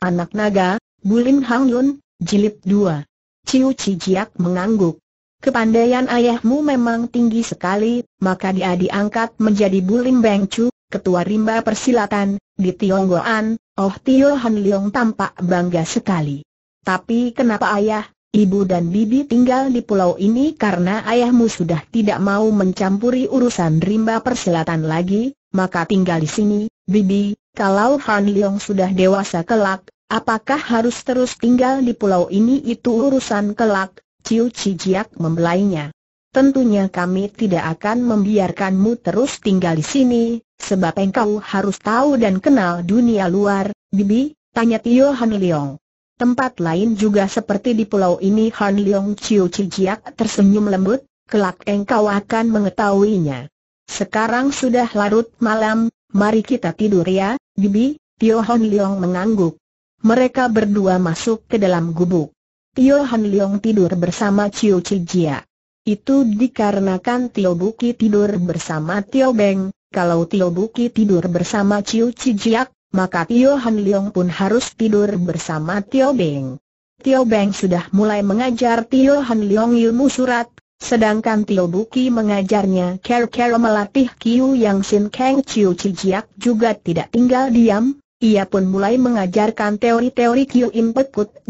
Anak naga, Bulim Hang Yun, Jilid 2. Ciu Ci mengangguk. Kepandaian ayahmu memang tinggi sekali, maka dia diangkat menjadi Bulim Beng Chu, ketua rimba persilatan, di Tionggoan, Oh Tio Han Leong tampak bangga sekali. Tapi kenapa ayah, ibu dan bibi tinggal di pulau ini karena ayahmu sudah tidak mau mencampuri urusan rimba persilatan lagi, maka tinggal di sini, bibi, kalau Han Leong sudah dewasa kelak, apakah harus terus tinggal di pulau ini itu urusan kelak, Ciu Cijiak membelainya. Tentunya kami tidak akan membiarkanmu terus tinggal di sini, sebab engkau harus tahu dan kenal dunia luar, Bibi, tanya Tio Han Leong. Tempat lain juga seperti di pulau ini Han Leong Ciu Cijiak tersenyum lembut, kelak engkau akan mengetahuinya. Sekarang sudah larut malam, Mari kita tidur ya, Bibi, Tio Hon Leong mengangguk. Mereka berdua masuk ke dalam gubuk. Tio Hon Leong tidur bersama Chiu Chi Jia. Itu dikarenakan Tio Buki tidur bersama Tio Beng, kalau Tio Buki tidur bersama Chiu Chi Jia, maka Tio Han Leong pun harus tidur bersama Tio Beng. Tio Beng sudah mulai mengajar Tio Han Leong ilmu surat, Sedangkan Tio Buki mengajarnya care-care melatih Kiu Yang Sin Kang Chiu juga tidak tinggal diam, ia pun mulai mengajarkan teori-teori Kiu Im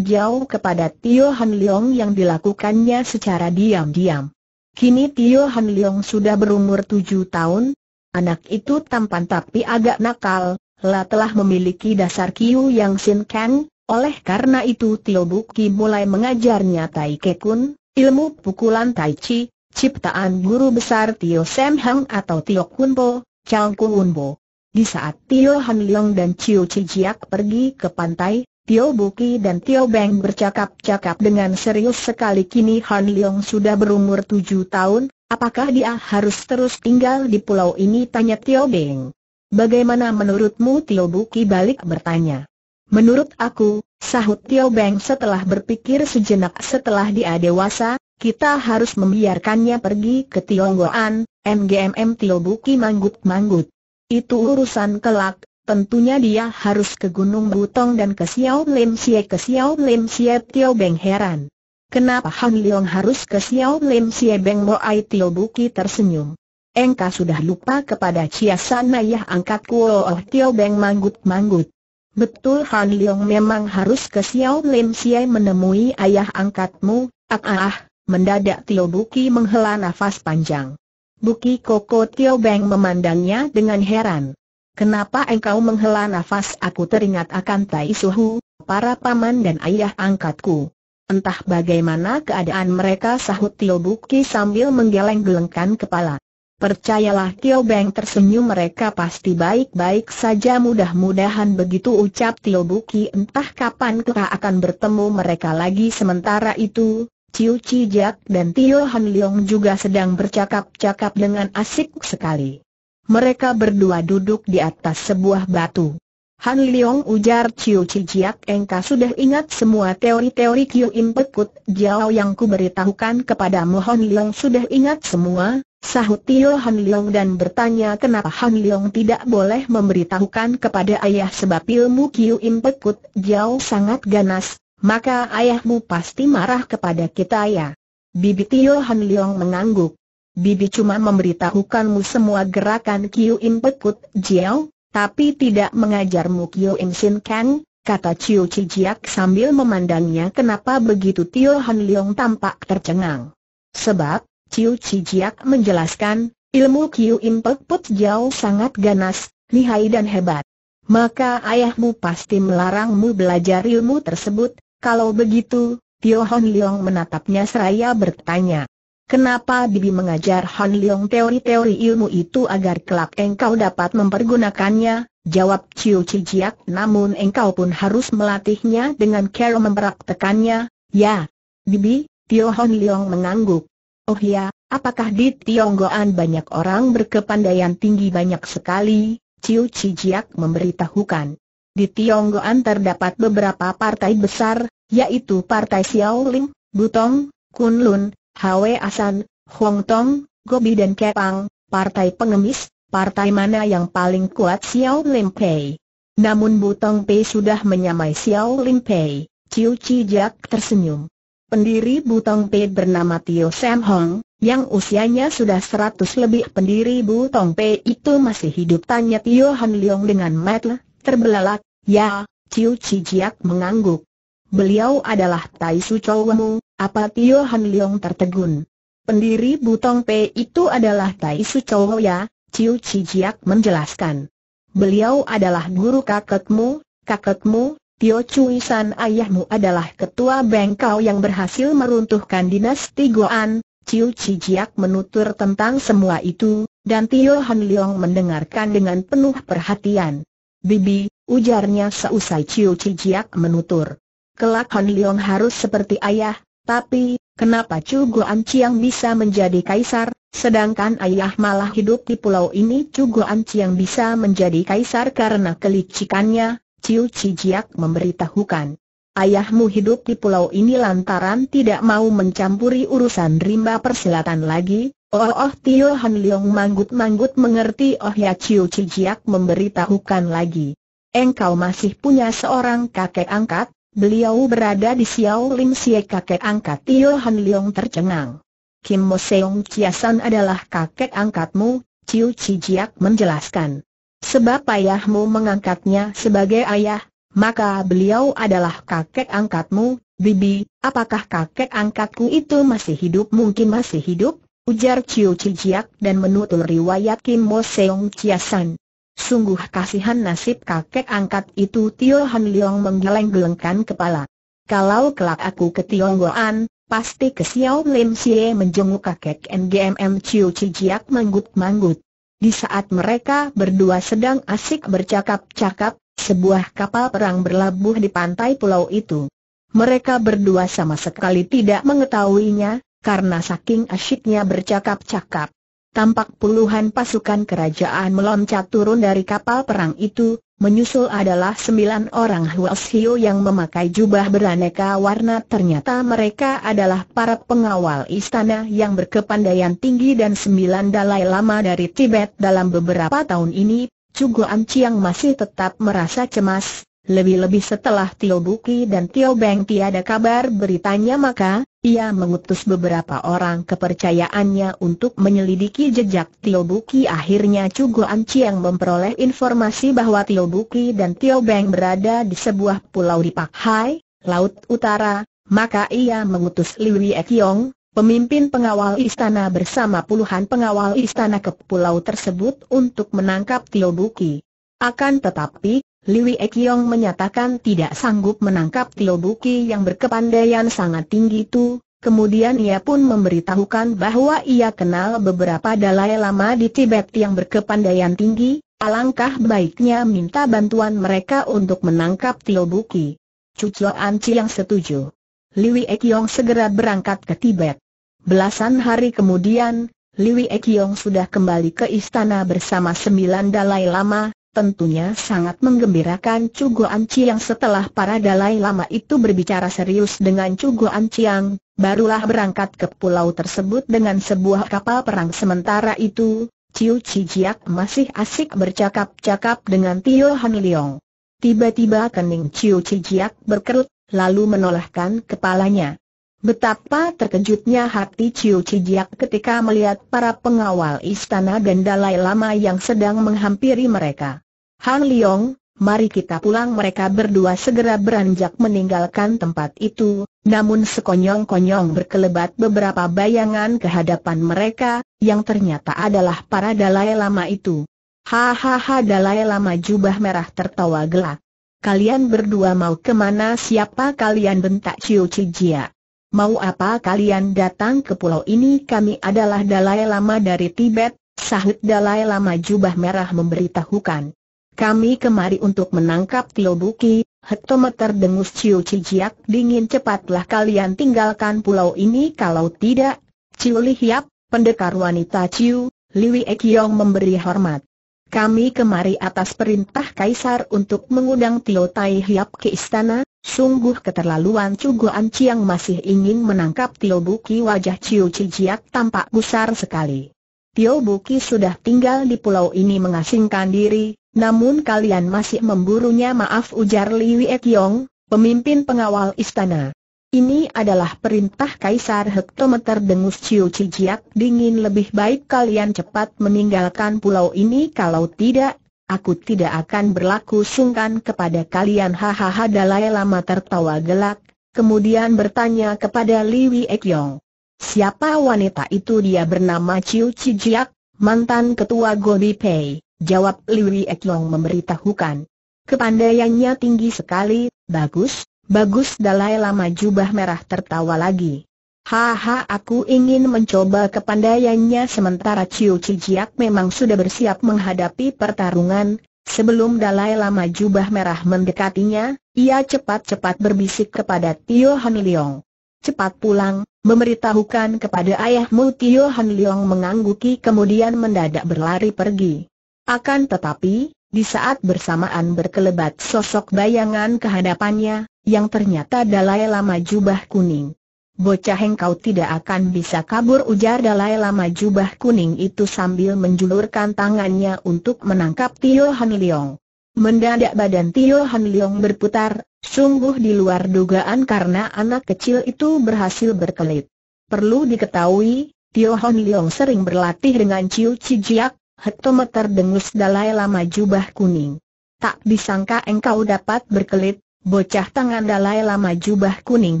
jauh kepada Tio Han Leong yang dilakukannya secara diam-diam. Kini Tio Han Leong sudah berumur tujuh tahun, anak itu tampan tapi agak nakal, lah telah memiliki dasar Kiu Yang Sin Kang, oleh karena itu Tio Buki mulai mengajarnya Tai Kekun, Ilmu pukulan Tai Chi, ciptaan guru besar Tio Sam Hang atau Tio Kun Po, Chang Kun Po. Di saat Tio Han Leong dan Chiu Chi Jiak pergi ke pantai, Tio Buki dan Tio Beng bercakap-cakap dengan serius sekali kini Han Leong sudah berumur tujuh tahun, apakah dia harus terus tinggal di pulau ini tanya Tio Beng. Bagaimana menurutmu Tio Buki balik bertanya. Menurut aku, sahut Tio Beng setelah berpikir sejenak setelah dia dewasa, kita harus membiarkannya pergi ke Tionggoan, MGMM Tio Buki manggut-manggut. Itu urusan kelak, tentunya dia harus ke Gunung Butong dan ke Xiao Lim Xie ke Xiao Lim Xie Tio Beng heran. Kenapa Han Leong harus ke Xiao Lim Xie Beng Moai Tio Buki tersenyum. Engkau sudah lupa kepada Chia Sanayah angkat kuo oh Tio Beng manggut-manggut. Betul Han Leong memang harus ke Xiao Lim Siai menemui ayah angkatmu, ah ah ah, mendadak Tio Buki menghela nafas panjang. Buki Koko Tio Beng memandangnya dengan heran. Kenapa engkau menghela nafas aku teringat akan Tai Suhu, para paman dan ayah angkatku. Entah bagaimana keadaan mereka sahut Tio Buki sambil menggeleng-gelengkan kepala. Percayalah Tio Beng tersenyum mereka pasti baik-baik saja mudah-mudahan begitu ucap Tio Buki entah kapan kita akan bertemu mereka lagi sementara itu, Tio Cijak dan Tio Han Leong juga sedang bercakap-cakap dengan asik sekali. Mereka berdua duduk di atas sebuah batu. Han Leong ujar Tio Cijak engkau sudah ingat semua teori-teori Kiu Impekut Jiao yang ku beritahukan kepadamu Han Leong sudah ingat semua, Sahut Tio Han Leong dan bertanya kenapa Han Leong tidak boleh memberitahukan kepada ayah sebab ilmu Kiu Im Pekut jauh sangat ganas, maka ayahmu pasti marah kepada kita ya. Bibi Tio Han Leong mengangguk. Bibi cuma memberitahukanmu semua gerakan Kiu Im Pekut Jiao, tapi tidak mengajarmu Kiu Im Sin Kang, kata Chiu Chi Jiak sambil memandangnya kenapa begitu Tio Han Leong tampak tercengang. Sebab, Ciu Cijiak menjelaskan, ilmu Kiu Impek Put Jiao sangat ganas, lihai dan hebat. Maka ayahmu pasti melarangmu belajar ilmu tersebut, kalau begitu, Tio Hon Leong menatapnya seraya bertanya. Kenapa Bibi mengajar Hon Leong teori-teori ilmu itu agar kelak engkau dapat mempergunakannya? Jawab Ciu Cijiak namun engkau pun harus melatihnya dengan cara mempraktekannya, ya. Bibi, Tio Hon Leong mengangguk. Oh ya, apakah di Tionggoan banyak orang berkepandaian tinggi banyak sekali? Ciu Cijiak memberitahukan. Di Tionggoan terdapat beberapa partai besar, yaitu Partai Xiao Xiaoling, Butong, Kunlun, Hwe Asan, Hong Tong, Gobi dan Kepang, Partai Pengemis, partai mana yang paling kuat Xiao Lim Pei. Namun Butong Pei sudah menyamai Xiao Lim Pei, Ciu Cijak tersenyum pendiri Butong Pei bernama Tio Sam Hong, yang usianya sudah seratus lebih pendiri Butong Pei itu masih hidup tanya Tio Han Leong dengan mata terbelalak, ya, Ciu Jiak mengangguk. Beliau adalah Tai Su Chowemu, apa Tio Han Leong tertegun. Pendiri Butong Pei itu adalah Tai Su Chow ya, Ciu Jiak menjelaskan. Beliau adalah guru kakekmu, kakekmu, Tio Cui San ayahmu adalah ketua bengkau yang berhasil meruntuhkan dinasti Goan, Ciu Jiak menutur tentang semua itu, dan Tio Han Leong mendengarkan dengan penuh perhatian. Bibi, ujarnya seusai Ciu Jiak menutur. Kelak Han Leong harus seperti ayah, tapi, kenapa Chu Goan Chiang bisa menjadi kaisar, sedangkan ayah malah hidup di pulau ini Cugo Anci yang bisa menjadi kaisar karena kelicikannya, Ciu Cijiak memberitahukan. Ayahmu hidup di pulau ini lantaran tidak mau mencampuri urusan rimba persilatan lagi, Oh oh Tio Han Leong manggut-manggut mengerti Oh ya Ciu Cijiak memberitahukan lagi. Engkau masih punya seorang kakek angkat, beliau berada di Xiao Lim Sie kakek angkat Tio Han Leong tercengang. Kim Mo Seong Chiasan adalah kakek angkatmu, Ciu Cijiak menjelaskan. Sebab ayahmu mengangkatnya sebagai ayah, maka beliau adalah kakek angkatmu, Bibi, apakah kakek angkatku itu masih hidup? Mungkin masih hidup, ujar Chiu Chijiak dan menutur riwayat Kim Mo Seong Chiasan. Sungguh kasihan nasib kakek angkat itu Tio Han Leong menggeleng-gelengkan kepala. Kalau kelak aku ke Tionggoan, pasti ke Xiao Lim Xie menjenguk kakek NGMM Chiu Chijiak manggut-manggut. Di saat mereka berdua sedang asik bercakap-cakap, sebuah kapal perang berlabuh di pantai pulau itu. Mereka berdua sama sekali tidak mengetahuinya, karena saking asyiknya bercakap-cakap. Tampak puluhan pasukan kerajaan meloncat turun dari kapal perang itu, Menyusul adalah sembilan orang Huas Hio yang memakai jubah beraneka warna ternyata mereka adalah para pengawal istana yang berkepandaian tinggi dan sembilan dalai lama dari Tibet dalam beberapa tahun ini, Cugo Anciang Chiang masih tetap merasa cemas, lebih-lebih setelah Tio Buki dan Tio Beng tiada kabar beritanya maka, ia mengutus beberapa orang kepercayaannya untuk menyelidiki jejak Tio Buki akhirnya Cugo yang memperoleh informasi bahwa Tio Buki dan Tio Beng berada di sebuah pulau di Pak Hai, Laut Utara, maka ia mengutus Liwi Ekyong, pemimpin pengawal istana bersama puluhan pengawal istana ke pulau tersebut untuk menangkap Tio Buki. Akan tetapi, Liwi Yong menyatakan tidak sanggup menangkap Tio Buki yang berkepandaian sangat tinggi itu, Kemudian ia pun memberitahukan bahwa ia kenal beberapa dalai lama di Tibet yang berkepandaian tinggi, alangkah baiknya minta bantuan mereka untuk menangkap Tio Buki. Cucu Anci yang setuju. Liwi Ekyong segera berangkat ke Tibet. Belasan hari kemudian, Liwi Ekyong sudah kembali ke istana bersama sembilan dalai lama, tentunya sangat menggembirakan Chu Guan Chiang setelah para Dalai Lama itu berbicara serius dengan Chu Guan Chiang, barulah berangkat ke pulau tersebut dengan sebuah kapal perang sementara itu, Chiu Chi Jiak masih asik bercakap-cakap dengan Tio Han Leong. Tiba-tiba kening Chiu Chi Jiak berkerut, lalu menolehkan kepalanya. Betapa terkejutnya hati Ciu Cijiak ketika melihat para pengawal istana dan Dalai Lama yang sedang menghampiri mereka. Hang Leong, mari kita pulang mereka berdua segera beranjak meninggalkan tempat itu, namun sekonyong-konyong berkelebat beberapa bayangan ke hadapan mereka, yang ternyata adalah para Dalai Lama itu. Hahaha Dalai Lama jubah merah tertawa gelak. Kalian berdua mau kemana siapa kalian bentak Ciu Cijiak mau apa kalian datang ke pulau ini kami adalah Dalai Lama dari Tibet, sahut Dalai Lama jubah merah memberitahukan. Kami kemari untuk menangkap Tio Buki. hektometer dengus Ciu Cijiak dingin cepatlah kalian tinggalkan pulau ini kalau tidak, Ciu Lihiap, pendekar wanita Ciu, Liwi Ekyong memberi hormat. Kami kemari atas perintah Kaisar untuk mengundang Tio Tai Hiap ke istana, Sungguh keterlaluan Cuguan Ciang masih ingin menangkap Tio Buki wajah Ciu Cijiak tampak besar sekali. Tio Buki sudah tinggal di pulau ini mengasingkan diri, namun kalian masih memburunya maaf ujar Li Wei Ekyong, pemimpin pengawal istana. Ini adalah perintah Kaisar Hektometer dengus Ciu Cijiak dingin lebih baik kalian cepat meninggalkan pulau ini kalau tidak aku tidak akan berlaku sungkan kepada kalian hahaha Dalai Lama tertawa gelak, kemudian bertanya kepada Liwi Ekyong. Siapa wanita itu dia bernama Chiu Cijiak, mantan ketua Gobi Pei, jawab Liwi Ekyong memberitahukan. Kepandaiannya tinggi sekali, bagus, bagus Dalai Lama jubah merah tertawa lagi. Haha aku ingin mencoba kepandaiannya sementara Ciu Cijiak memang sudah bersiap menghadapi pertarungan. Sebelum Dalai Lama jubah merah mendekatinya, ia cepat-cepat berbisik kepada Tio Han Leong. Cepat pulang, memberitahukan kepada ayahmu Tio Han Leong mengangguki kemudian mendadak berlari pergi. Akan tetapi, di saat bersamaan berkelebat sosok bayangan kehadapannya, yang ternyata Dalai Lama jubah kuning. Bocah engkau tidak akan bisa kabur ujar Dalai Lama jubah kuning itu sambil menjulurkan tangannya untuk menangkap Tio Han Leong. Mendadak badan Tio Han Leong berputar, sungguh di luar dugaan karena anak kecil itu berhasil berkelit. Perlu diketahui, Tio Han Leong sering berlatih dengan Ciu Cijiak, hektometer dengus Dalai Lama jubah kuning. Tak disangka engkau dapat berkelit, Bocah tangan Dalai Lama jubah kuning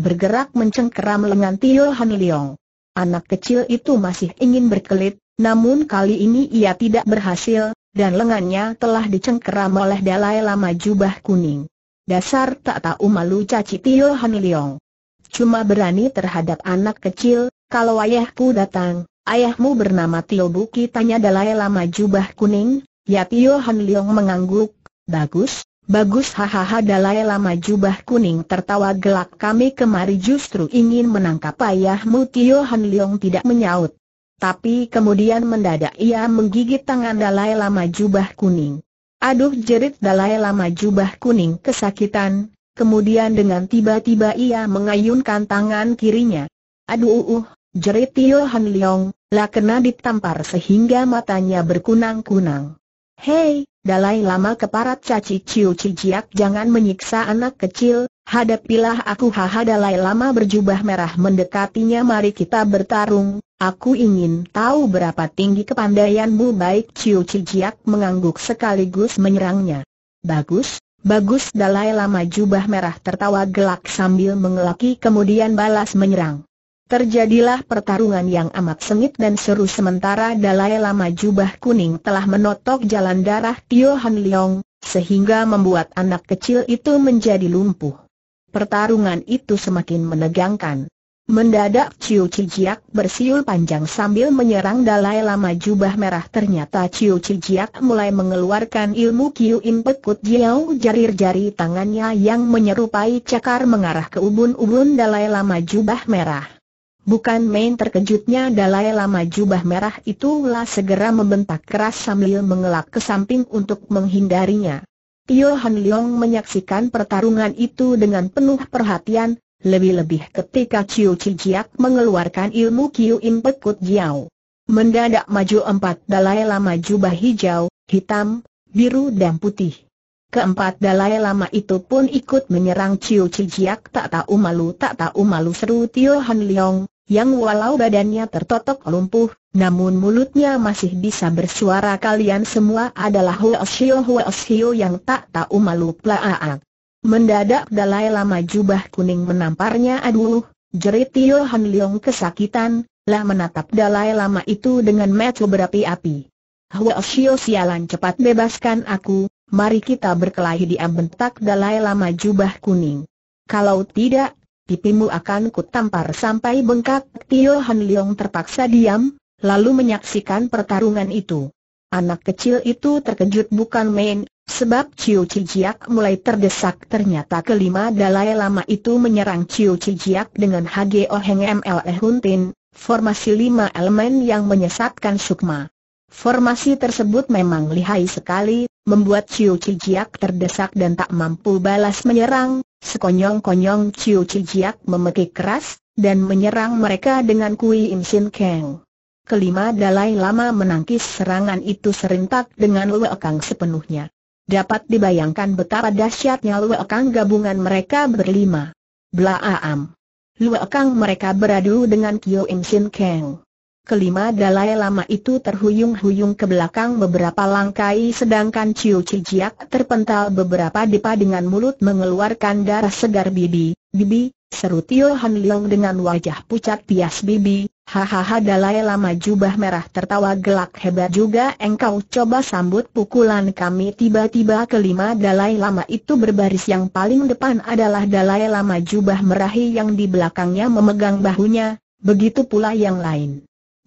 bergerak mencengkeram lengan Tio Han Leong. Anak kecil itu masih ingin berkelit, namun kali ini ia tidak berhasil, dan lengannya telah dicengkeram oleh Dalai Lama jubah kuning. Dasar tak tahu malu caci Tio Han Leong. Cuma berani terhadap anak kecil, kalau ayahku datang, ayahmu bernama Tio Buki tanya Dalai Lama jubah kuning, ya Tio Han Leong mengangguk, bagus, Bagus hahaha Dalai Lama jubah kuning tertawa gelak kami kemari justru ingin menangkap ayahmu Tio Han Leong tidak menyaut. Tapi kemudian mendadak ia menggigit tangan Dalai Lama jubah kuning. Aduh jerit Dalai Lama jubah kuning kesakitan, kemudian dengan tiba-tiba ia mengayunkan tangan kirinya. Aduh uh, uh jerit Tio Han Leong, lah kena ditampar sehingga matanya berkunang-kunang. Hei, Dalai Lama keparat caci ciu cijiak jangan menyiksa anak kecil, hadapilah aku haha Dalai Lama berjubah merah mendekatinya mari kita bertarung, aku ingin tahu berapa tinggi kepandaianmu baik ciu cijiak mengangguk sekaligus menyerangnya. Bagus, bagus Dalai Lama jubah merah tertawa gelak sambil mengelaki kemudian balas menyerang. Terjadilah pertarungan yang amat sengit dan seru sementara Dalai Lama Jubah Kuning telah menotok jalan darah Tio Han Leong, sehingga membuat anak kecil itu menjadi lumpuh. Pertarungan itu semakin menegangkan. Mendadak Ciu Cijiak bersiul panjang sambil menyerang Dalai Lama Jubah Merah ternyata Ciu Cijiak mulai mengeluarkan ilmu Kiu Impekut Jiao jari-jari tangannya yang menyerupai cakar mengarah ke ubun-ubun Dalai Lama Jubah Merah. Bukan main terkejutnya Dalai Lama jubah merah itu itulah segera membentak keras sambil mengelak ke samping untuk menghindarinya. Tio Han Leong menyaksikan pertarungan itu dengan penuh perhatian, lebih-lebih ketika Chiu Cijiak mengeluarkan ilmu Kiu Impet Kut Jiao. Mendadak maju empat Dalai Lama jubah hijau, hitam, biru dan putih. Keempat Dalai Lama itu pun ikut menyerang Ciu Cijiak tak tahu malu tak tahu malu seru Tio Han Leong, yang walau badannya tertotok lumpuh, namun mulutnya masih bisa bersuara kalian semua adalah huasio huasio yang tak tahu malu plaaak. Mendadak Dalai Lama jubah kuning menamparnya aduh, jerit Tio Han Leong kesakitan, lah menatap Dalai Lama itu dengan mecu berapi-api. Huasio sialan cepat bebaskan aku, mari kita berkelahi di bentak Dalai Lama jubah kuning. Kalau tidak, pipimu akan kutampar sampai bengkak. Tio Han Leong terpaksa diam, lalu menyaksikan pertarungan itu. Anak kecil itu terkejut bukan main, sebab Ciu Chijiak mulai terdesak ternyata kelima Dalai Lama itu menyerang Ciu Chijiak dengan HGO Heng MLE Huntin, formasi lima elemen yang menyesatkan Sukma. Formasi tersebut memang lihai sekali, membuat Ciu Chijiak terdesak dan tak mampu balas menyerang, Sekonyong-konyong Chiu Cijiak memekik keras, dan menyerang mereka dengan Kui Im Sin Kang. Kelima Dalai Lama menangkis serangan itu serentak dengan Lue Kang sepenuhnya. Dapat dibayangkan betapa dahsyatnya Lue Kang gabungan mereka berlima. Blaaam. Lue Kang mereka beradu dengan Kyo Im Sin Kang. Kelima Dalai Lama itu terhuyung-huyung ke belakang beberapa langkai sedangkan Ciu Cijiak terpental beberapa depa dengan mulut mengeluarkan darah segar bibi, bibi, seru Tio Han Leong dengan wajah pucat pias bibi, hahaha Dalai Lama jubah merah tertawa gelak hebat juga engkau coba sambut pukulan kami tiba-tiba kelima Dalai Lama itu berbaris yang paling depan adalah Dalai Lama jubah merahi yang di belakangnya memegang bahunya, begitu pula yang lain.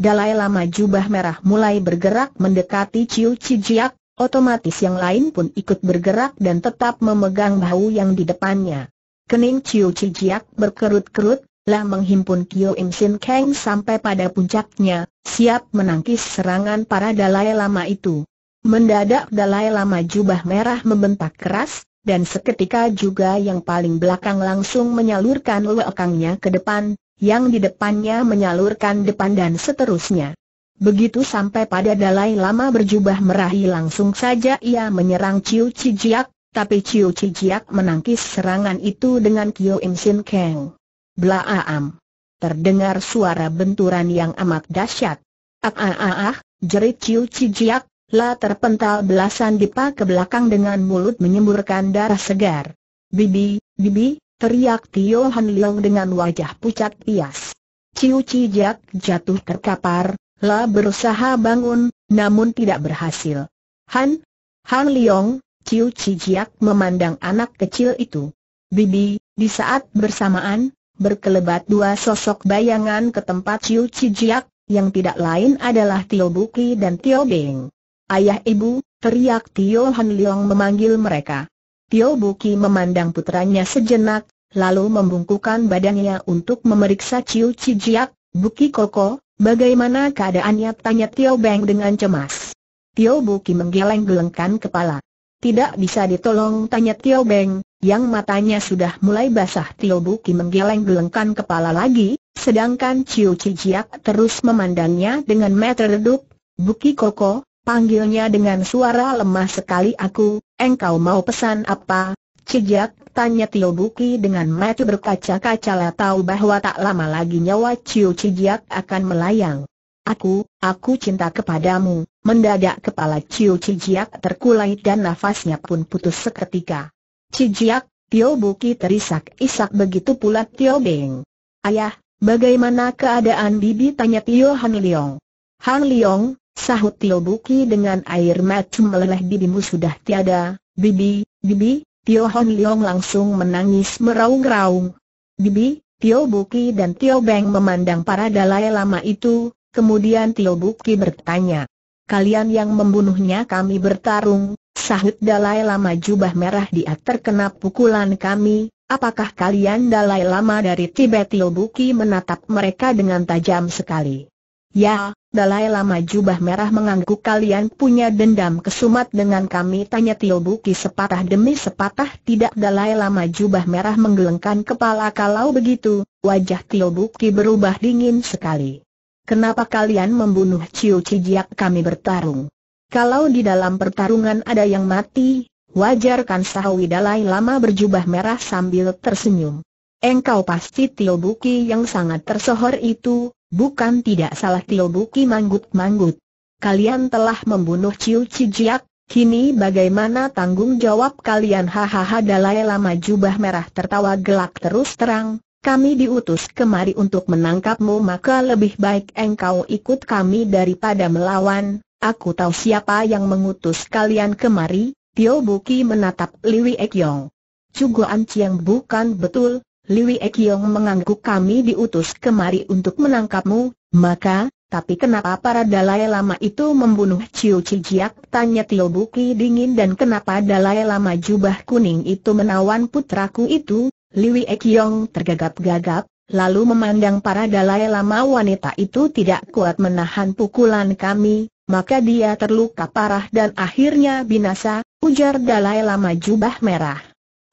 Dalai Lama jubah merah mulai bergerak mendekati Ciu Cijiak, otomatis yang lain pun ikut bergerak dan tetap memegang bahu yang di depannya. Kening Ciu Cijiak berkerut-kerut, lah menghimpun Kyo Im Sin Kang sampai pada puncaknya, siap menangkis serangan para Dalai Lama itu. Mendadak Dalai Lama jubah merah membentak keras, dan seketika juga yang paling belakang langsung menyalurkan lekangnya ke depan, yang di depannya menyalurkan depan dan seterusnya. Begitu sampai pada Dalai Lama berjubah merahi langsung saja ia menyerang Ciu Cijiak, tapi Ciu Cijiak menangkis serangan itu dengan Kyo Im Sin Kang. Blaaam. Terdengar suara benturan yang amat dahsyat. Ah ah ah ah, jerit Ciu Cijiak, la terpental belasan dipa ke belakang dengan mulut menyemburkan darah segar. Bibi, bibi, teriak Tio Han Leong dengan wajah pucat pias. Ciu Cijak jatuh terkapar, La berusaha bangun, namun tidak berhasil. Han, Han Leong, Ciu Cijak memandang anak kecil itu. Bibi, di saat bersamaan, berkelebat dua sosok bayangan ke tempat Ciu Cijak, yang tidak lain adalah Tio Buki dan Tio Beng. Ayah ibu, teriak Tio Han Leong memanggil mereka. Tio Buki memandang putranya sejenak, lalu membungkukan badannya untuk memeriksa Ciu Cijiak, Buki Koko, bagaimana keadaannya tanya Tio Beng dengan cemas. Tio Buki menggeleng-gelengkan kepala. Tidak bisa ditolong tanya Tio Beng, yang matanya sudah mulai basah Tio Buki menggeleng-gelengkan kepala lagi, sedangkan Ciu Cijiak terus memandangnya dengan meter redup, Buki Koko, panggilnya dengan suara lemah sekali aku, engkau mau pesan apa? Cijak, Tanya Tio Buki dengan mata berkaca-kaca tahu bahwa tak lama lagi nyawa Ciu Cijiak akan melayang. Aku, aku cinta kepadamu, mendadak kepala Ciu Cijiak terkulai dan nafasnya pun putus seketika. Cijiak, Tio Buki terisak-isak begitu pula Tio Beng. Ayah, bagaimana keadaan bibi tanya Tio Han Leong. Han Leong, sahut Tio Buki dengan air mata meleleh bibimu sudah tiada, bibi, bibi, Tio Hon Leong langsung menangis meraung-raung. Bibi, Tio Buki dan Tio Beng memandang para dalai lama itu, kemudian Tio Buki bertanya. Kalian yang membunuhnya kami bertarung, sahut dalai lama jubah merah dia terkena pukulan kami, apakah kalian dalai lama dari Tibet Tio Buki menatap mereka dengan tajam sekali. Ya, Dalai Lama Jubah Merah mengangguk kalian punya dendam kesumat dengan kami tanya Tio Buki sepatah demi sepatah tidak Dalai Lama Jubah Merah menggelengkan kepala kalau begitu, wajah Tio Buki berubah dingin sekali. Kenapa kalian membunuh Ciu Cijiak kami bertarung? Kalau di dalam pertarungan ada yang mati, wajarkan Sahwi Dalai Lama berjubah merah sambil tersenyum. Engkau pasti Tio Buki yang sangat tersohor itu, Bukan tidak salah Tio Buki manggut-manggut. Kalian telah membunuh Ciu Cijiak, kini bagaimana tanggung jawab kalian? Hahaha Dalai Lama jubah merah tertawa gelak terus terang, kami diutus kemari untuk menangkapmu maka lebih baik engkau ikut kami daripada melawan. Aku tahu siapa yang mengutus kalian kemari, Tio Buki menatap Liwi Ekyong. Cugoan Ciang bukan betul, Liwi Ekyong mengangguk kami diutus kemari untuk menangkapmu, maka, tapi kenapa para Dalai Lama itu membunuh Ciu Cijiak? Tanya Tio Buki dingin dan kenapa Dalai Lama jubah kuning itu menawan putraku itu? Liwi Ekyong tergagap-gagap, lalu memandang para Dalai Lama wanita itu tidak kuat menahan pukulan kami, maka dia terluka parah dan akhirnya binasa, ujar Dalai Lama jubah merah.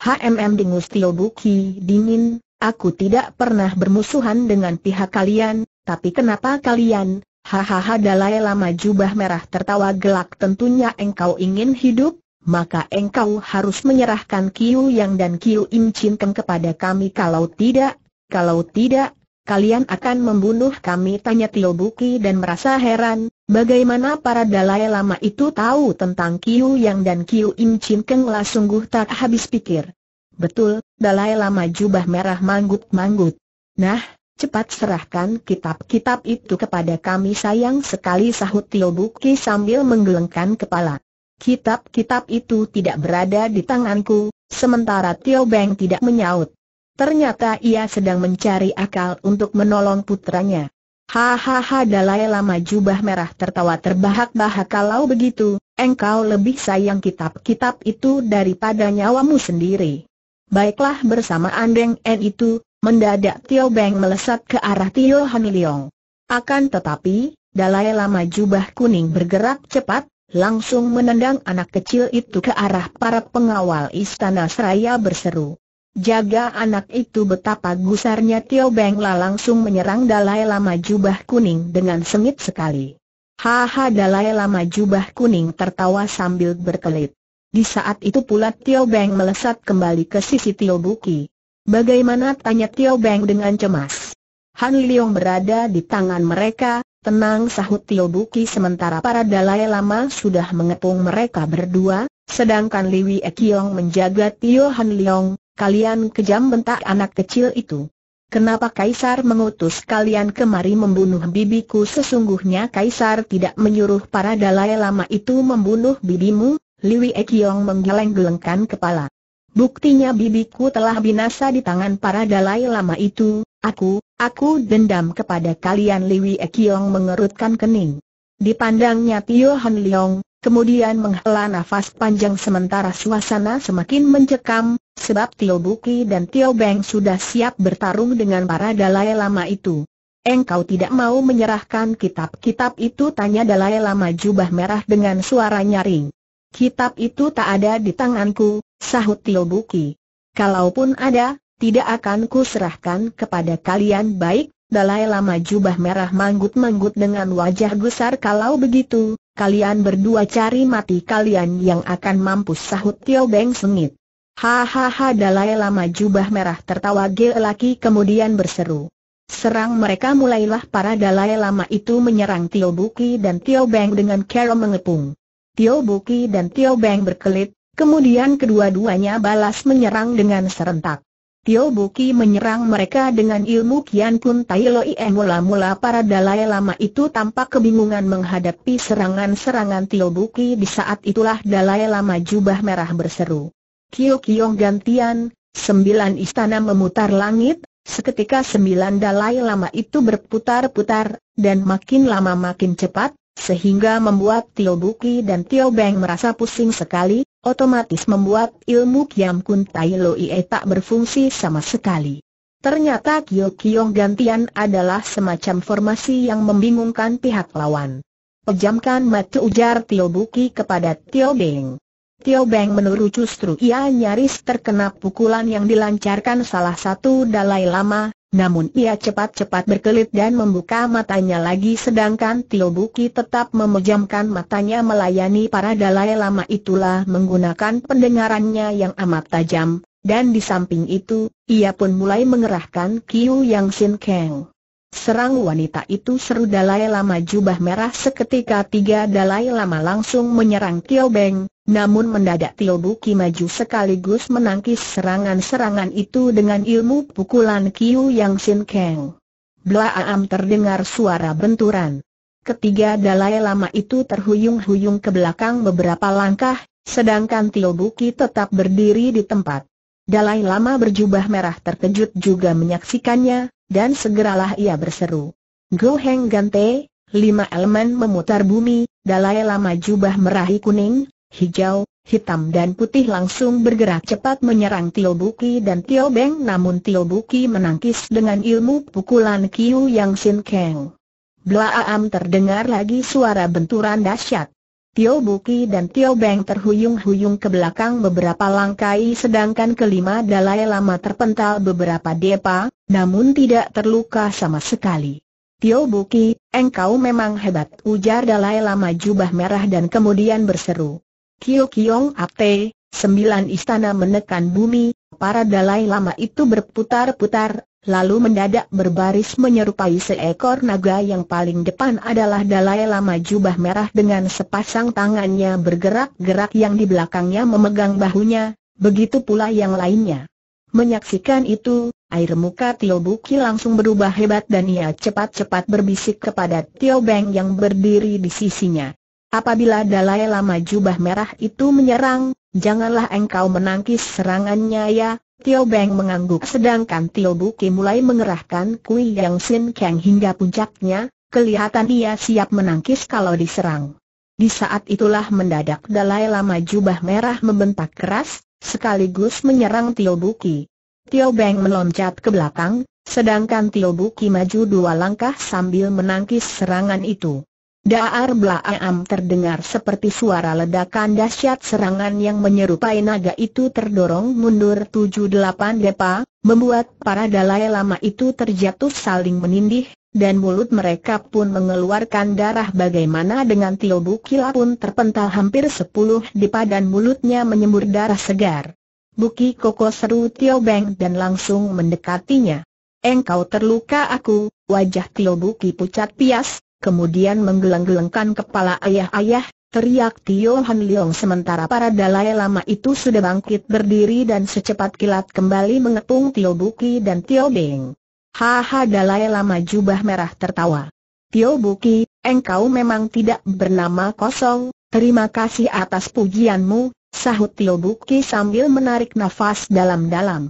HMM Dingus Tio Buki dingin, aku tidak pernah bermusuhan dengan pihak kalian, tapi kenapa kalian, hahaha Dalai Lama jubah merah tertawa gelak tentunya engkau ingin hidup, maka engkau harus menyerahkan Kiu Yang dan Kiu Im Chin Keng kepada kami kalau tidak, kalau tidak, kalian akan membunuh kami tanya Tio Buki dan merasa heran, bagaimana para dalai lama itu tahu tentang Kiu Yang dan Kiu Im Chin Keng lah sungguh tak habis pikir. Betul, dalai lama jubah merah manggut-manggut. Nah, cepat serahkan kitab-kitab itu kepada kami sayang sekali sahut Tio Buki sambil menggelengkan kepala. Kitab-kitab itu tidak berada di tanganku, sementara Tio Beng tidak menyaut. Ternyata ia sedang mencari akal untuk menolong putranya. Hahaha Dalai Lama jubah merah tertawa terbahak-bahak kalau begitu, engkau lebih sayang kitab-kitab itu daripada nyawamu sendiri. Baiklah bersama Andeng N itu, mendadak Tio Beng melesat ke arah Tio Haniliong. Akan tetapi, Dalai Lama jubah kuning bergerak cepat, langsung menendang anak kecil itu ke arah para pengawal istana seraya berseru. Jaga anak itu betapa gusarnya Tio Beng La langsung menyerang Dalai Lama Jubah Kuning dengan sengit sekali. Haha Dalai Lama Jubah Kuning tertawa sambil berkelit. Di saat itu pula Tio Beng melesat kembali ke sisi Tio Buki. Bagaimana tanya Tio Beng dengan cemas. Han Leong berada di tangan mereka, tenang sahut Tio Buki sementara para Dalai Lama sudah mengepung mereka berdua, sedangkan Liwi Ekiong menjaga Tio Han Leong, Kalian kejam bentak anak kecil itu. Kenapa Kaisar mengutus kalian kemari membunuh bibiku sesungguhnya Kaisar tidak menyuruh para dalai lama itu membunuh bibimu? Liwi Ekyong menggeleng-gelengkan kepala. Buktinya bibiku telah binasa di tangan para dalai lama itu, aku, aku dendam kepada kalian Liwi Ekyong mengerutkan kening. Dipandangnya Tio Han Leong, kemudian menghela nafas panjang sementara suasana semakin mencekam, sebab Tio Buki dan Tio Beng sudah siap bertarung dengan para Dalai Lama itu. Engkau tidak mau menyerahkan kitab-kitab itu tanya Dalai Lama jubah merah dengan suara nyaring. Kitab itu tak ada di tanganku, sahut Tio Buki. Kalaupun ada, tidak akan kuserahkan kepada kalian baik Dalai Lama jubah merah manggut-manggut dengan wajah gusar kalau begitu, kalian berdua cari mati kalian yang akan mampus sahut Tio Beng sengit. Hahaha Dalai Lama jubah merah tertawa laki kemudian berseru. Serang mereka mulailah para Dalai Lama itu menyerang Tio Buki dan Tio Beng dengan kero mengepung. Tio Buki dan Tio Beng berkelit, kemudian kedua-duanya balas menyerang dengan serentak. Tio Buki menyerang mereka dengan ilmu Kian pun Tai Loi Mula-mula para Dalai Lama itu tampak kebingungan menghadapi serangan-serangan Tio Buki di saat itulah Dalai Lama jubah merah berseru. Kio Kiong gantian, sembilan istana memutar langit, seketika sembilan Dalai Lama itu berputar-putar, dan makin lama makin cepat, sehingga membuat Tio Buki dan Tio Beng merasa pusing sekali, otomatis membuat ilmu Kiam Kun Tai Ie tak berfungsi sama sekali. Ternyata Kyo Kiong gantian adalah semacam formasi yang membingungkan pihak lawan. Pejamkan mata ujar Tio Buki kepada Tio Beng. Tio Beng menurut justru ia nyaris terkena pukulan yang dilancarkan salah satu Dalai Lama, namun ia cepat-cepat berkelit dan membuka matanya lagi sedangkan Tio Buki tetap memejamkan matanya melayani para dalai lama itulah menggunakan pendengarannya yang amat tajam, dan di samping itu, ia pun mulai mengerahkan Kiu Yang Sin keng Serang wanita itu seru dalai lama jubah merah seketika tiga dalai lama langsung menyerang Tio Beng, namun mendadak Tio Buki maju sekaligus menangkis serangan-serangan itu dengan ilmu pukulan Kiu Yang Sin Kang. Blaam terdengar suara benturan. Ketiga Dalai Lama itu terhuyung-huyung ke belakang beberapa langkah, sedangkan Tio Buki tetap berdiri di tempat. Dalai Lama berjubah merah terkejut juga menyaksikannya, dan segeralah ia berseru. Goheng Gante, lima elemen memutar bumi, Dalai Lama jubah merahi kuning, hijau, hitam dan putih langsung bergerak cepat menyerang Tio Buki dan Tio Beng namun Tio Buki menangkis dengan ilmu pukulan Kiu Yang Sin Keng. Blaam terdengar lagi suara benturan dahsyat. Tio Buki dan Tio Beng terhuyung-huyung ke belakang beberapa langkai sedangkan kelima Dalai Lama terpental beberapa depa, namun tidak terluka sama sekali. Tio Buki, engkau memang hebat ujar Dalai Lama jubah merah dan kemudian berseru. Kyo Kiong Ate, sembilan istana menekan bumi, para Dalai Lama itu berputar-putar, lalu mendadak berbaris menyerupai seekor naga yang paling depan adalah Dalai Lama jubah merah dengan sepasang tangannya bergerak-gerak yang di belakangnya memegang bahunya, begitu pula yang lainnya. Menyaksikan itu, air muka Tio Buki langsung berubah hebat dan ia cepat-cepat berbisik kepada Tio Beng yang berdiri di sisinya. Apabila Dalai Lama jubah merah itu menyerang, janganlah engkau menangkis serangannya ya, Tio Beng mengangguk sedangkan Tio Buki mulai mengerahkan Kui Yang Sin Kang hingga puncaknya, kelihatan ia siap menangkis kalau diserang. Di saat itulah mendadak Dalai Lama jubah merah membentak keras, sekaligus menyerang Tio Buki. Tio Beng meloncat ke belakang, sedangkan Tio Buki maju dua langkah sambil menangkis serangan itu. Daar belaam terdengar seperti suara ledakan dahsyat serangan yang menyerupai naga itu terdorong mundur tujuh delapan depa, membuat para dalai lama itu terjatuh saling menindih, dan mulut mereka pun mengeluarkan darah bagaimana dengan Tio Bukila pun terpental hampir sepuluh depa dan mulutnya menyembur darah segar. Buki Koko seru Tio Beng dan langsung mendekatinya. Engkau terluka aku, wajah Tio Buki pucat pias, kemudian menggeleng-gelengkan kepala ayah-ayah, teriak Tio Han Leong sementara para Dalai Lama itu sudah bangkit berdiri dan secepat kilat kembali mengepung Tio Buki dan Tio Beng. Haha Dalai Lama jubah merah tertawa. Tio Buki, engkau memang tidak bernama kosong, terima kasih atas pujianmu, sahut Tio Buki sambil menarik nafas dalam-dalam.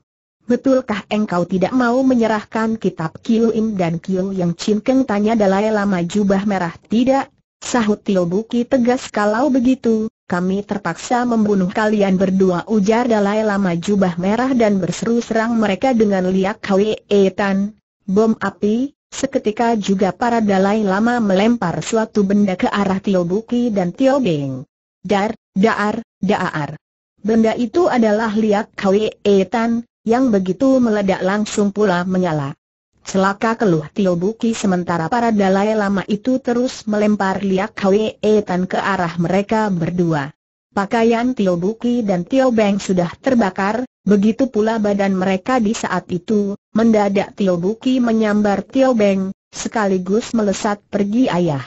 Betulkah engkau tidak mau menyerahkan kitab Kiu Im dan Kiu Yang Chin Tanya Dalai Lama jubah merah. Tidak, sahut Tio Buki tegas kalau begitu, kami terpaksa membunuh kalian berdua ujar Dalai Lama jubah merah dan berseru serang mereka dengan liak e Tan, bom api, seketika juga para Dalai Lama melempar suatu benda ke arah Tio Buki dan Tio Beng. Dar, daar, daar. Benda itu adalah liak e Tan yang begitu meledak langsung pula menyala. Celaka keluh Tio Buki sementara para Dalai Lama itu terus melempar liak Hwe Tan ke arah mereka berdua. Pakaian Tio Buki dan Tio Beng sudah terbakar, begitu pula badan mereka di saat itu, mendadak Tio Buki menyambar Tio Beng, sekaligus melesat pergi ayah.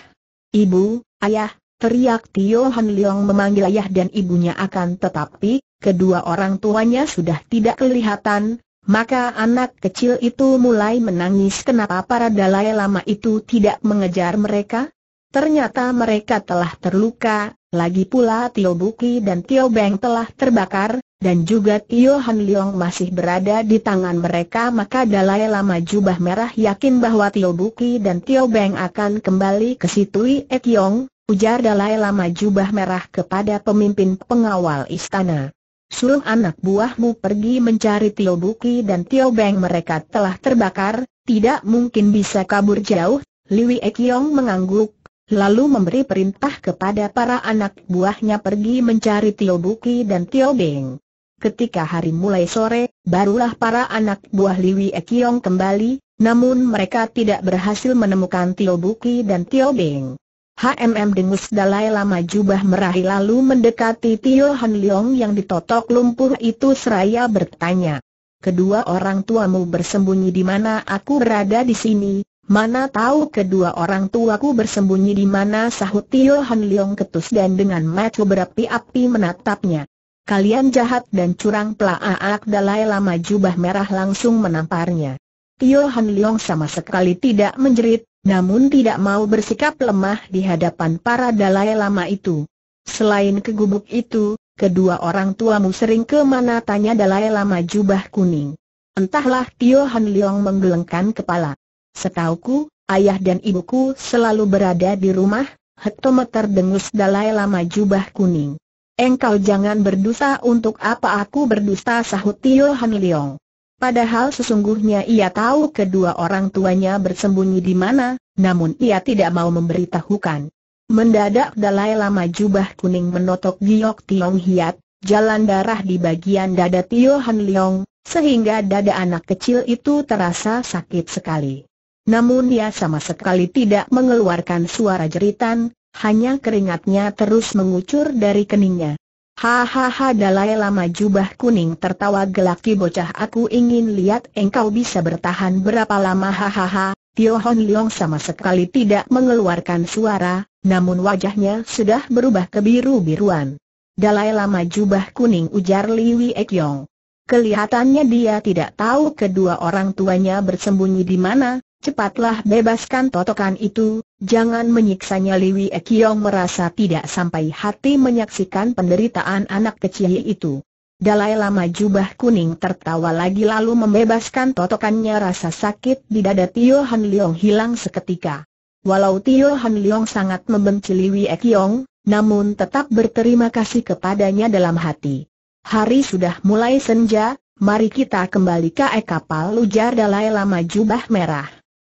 Ibu, ayah, teriak Tio Han Leong memanggil ayah dan ibunya akan tetapi, kedua orang tuanya sudah tidak kelihatan, maka anak kecil itu mulai menangis kenapa para dalai lama itu tidak mengejar mereka? Ternyata mereka telah terluka, lagi pula Tio Buki dan Tio Beng telah terbakar, dan juga Tio Han Leong masih berada di tangan mereka maka Dalai Lama Jubah Merah yakin bahwa Tio Buki dan Tio Beng akan kembali ke Situi Ek Yong, ujar Dalai Lama Jubah Merah kepada pemimpin pengawal istana suruh anak buahmu pergi mencari Tio Buki dan Tio Beng mereka telah terbakar, tidak mungkin bisa kabur jauh, Liwi Ekiong mengangguk, lalu memberi perintah kepada para anak buahnya pergi mencari Tio Buki dan Tio Beng. Ketika hari mulai sore, barulah para anak buah Liwi Ekiong kembali, namun mereka tidak berhasil menemukan Tio Buki dan Tio Beng. HMM dengus Dalai Lama jubah merahi lalu mendekati Tio Han Leong yang ditotok lumpuh itu seraya bertanya. Kedua orang tuamu bersembunyi di mana aku berada di sini, mana tahu kedua orang tuaku bersembunyi di mana sahut Tio Han Leong ketus dan dengan mata berapi-api menatapnya. Kalian jahat dan curang pelaaak Dalai Lama jubah merah langsung menamparnya. Tio Han Leong sama sekali tidak menjerit, namun tidak mau bersikap lemah di hadapan para dalai lama itu. Selain kegubuk itu, kedua orang tuamu sering ke mana tanya dalai lama jubah kuning. Entahlah Tio Han Leong menggelengkan kepala. Setauku, ayah dan ibuku selalu berada di rumah, hektometer dengus dalai lama jubah kuning. Engkau jangan berdusta untuk apa aku berdusta sahut Tio Han Leong. Padahal sesungguhnya ia tahu kedua orang tuanya bersembunyi di mana, namun ia tidak mau memberitahukan. Mendadak Dalai Lama jubah kuning menotok giok Tiong Hiat, jalan darah di bagian dada Tio Han Leong, sehingga dada anak kecil itu terasa sakit sekali. Namun ia sama sekali tidak mengeluarkan suara jeritan, hanya keringatnya terus mengucur dari keningnya. Hahaha Dalai Lama jubah kuning tertawa gelak bocah aku ingin lihat engkau bisa bertahan berapa lama hahaha Tio Hon Leong sama sekali tidak mengeluarkan suara, namun wajahnya sudah berubah ke biru-biruan Dalai Lama jubah kuning ujar Li Wei Ekyong Kelihatannya dia tidak tahu kedua orang tuanya bersembunyi di mana, cepatlah bebaskan totokan itu, Jangan menyiksanya Liwi Ekiong merasa tidak sampai hati menyaksikan penderitaan anak kecil itu. Dalai Lama jubah kuning tertawa lagi lalu membebaskan totokannya rasa sakit di dada Tio Han Leong hilang seketika. Walau Tio Han Leong sangat membenci Liwi Ekiong, namun tetap berterima kasih kepadanya dalam hati. Hari sudah mulai senja, mari kita kembali ke kapal ujar Dalai Lama jubah merah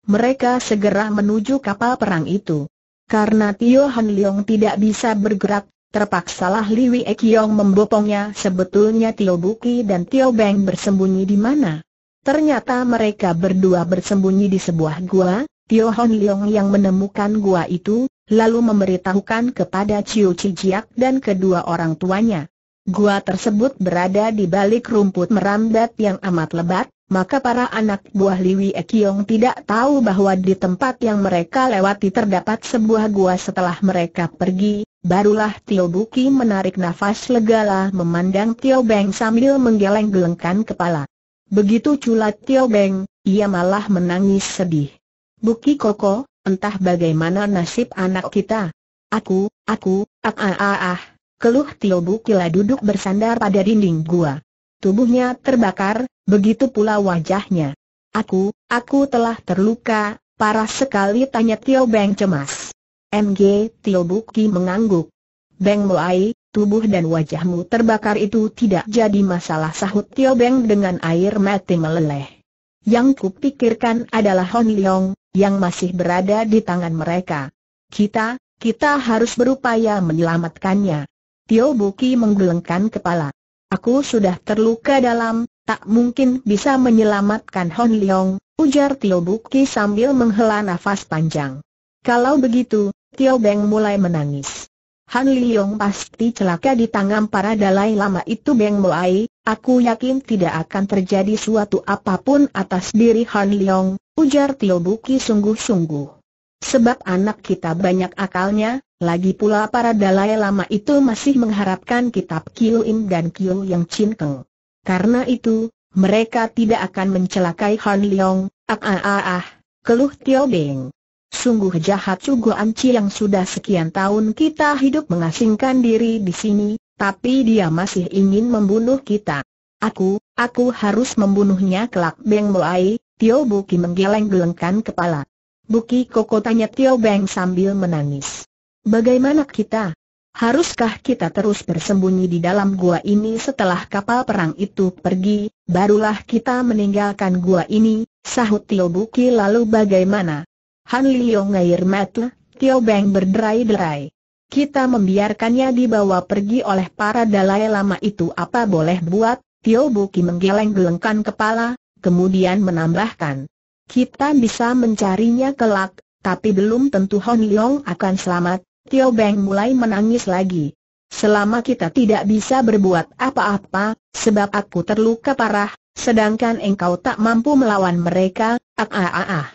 mereka segera menuju kapal perang itu. Karena Tio Han Leong tidak bisa bergerak, terpaksalah Liwi Kiong membopongnya. Sebetulnya Tio Buki dan Tio Beng bersembunyi di mana? Ternyata mereka berdua bersembunyi di sebuah gua. Tio Han Leong yang menemukan gua itu, lalu memberitahukan kepada Chiu Jiak dan kedua orang tuanya. Gua tersebut berada di balik rumput merambat yang amat lebat, maka para anak buah Liwi Ekiong tidak tahu bahwa di tempat yang mereka lewati terdapat sebuah gua setelah mereka pergi, barulah Tio Buki menarik nafas lah, memandang Tio Beng sambil menggeleng-gelengkan kepala. Begitu culat Tio Beng, ia malah menangis sedih. Buki Koko, entah bagaimana nasib anak kita. Aku, aku, ah ah ah ah. Keluh Tio Buki, lah duduk bersandar pada dinding gua tubuhnya terbakar, begitu pula wajahnya. Aku, aku telah terluka, parah sekali tanya Tio Beng cemas. MG Tio Buki mengangguk. Beng Moai, tubuh dan wajahmu terbakar itu tidak jadi masalah sahut Tio Beng dengan air mati meleleh. Yang kupikirkan adalah Hon Leong, yang masih berada di tangan mereka. Kita, kita harus berupaya menyelamatkannya. Tio Buki menggelengkan kepala. Aku sudah terluka dalam, tak mungkin bisa menyelamatkan Hon Leong, ujar Tio Buki sambil menghela nafas panjang. Kalau begitu, Tio Beng mulai menangis. Han Leong pasti celaka di tangan para dalai lama itu Beng Moai, aku yakin tidak akan terjadi suatu apapun atas diri Han Leong, ujar Tio Buki sungguh-sungguh. Sebab anak kita banyak akalnya, lagi pula para dalai lama itu masih mengharapkan kitab Kiu Im dan Kiu Yang Chin Karena itu, mereka tidak akan mencelakai Han Leong, ah ah ah ah, keluh Tio Beng. Sungguh jahat Cugo Anci yang sudah sekian tahun kita hidup mengasingkan diri di sini, tapi dia masih ingin membunuh kita. Aku, aku harus membunuhnya kelak Beng Moai, Tio Buki menggeleng-gelengkan kepala. Buki Koko tanya Tio Beng sambil menangis. Bagaimana kita? Haruskah kita terus bersembunyi di dalam gua ini setelah kapal perang itu pergi, barulah kita meninggalkan gua ini, sahut Tio Buki lalu bagaimana? Han Liyo ngair mata, Tio Beng berderai-derai. Kita membiarkannya dibawa pergi oleh para dalai lama itu apa boleh buat, Tio Buki menggeleng-gelengkan kepala, kemudian menambahkan. Kita bisa mencarinya kelak, tapi belum tentu Hon Leong akan selamat, Tio Beng mulai menangis lagi. Selama kita tidak bisa berbuat apa-apa, sebab aku terluka parah, sedangkan engkau tak mampu melawan mereka, ah ah ah ah.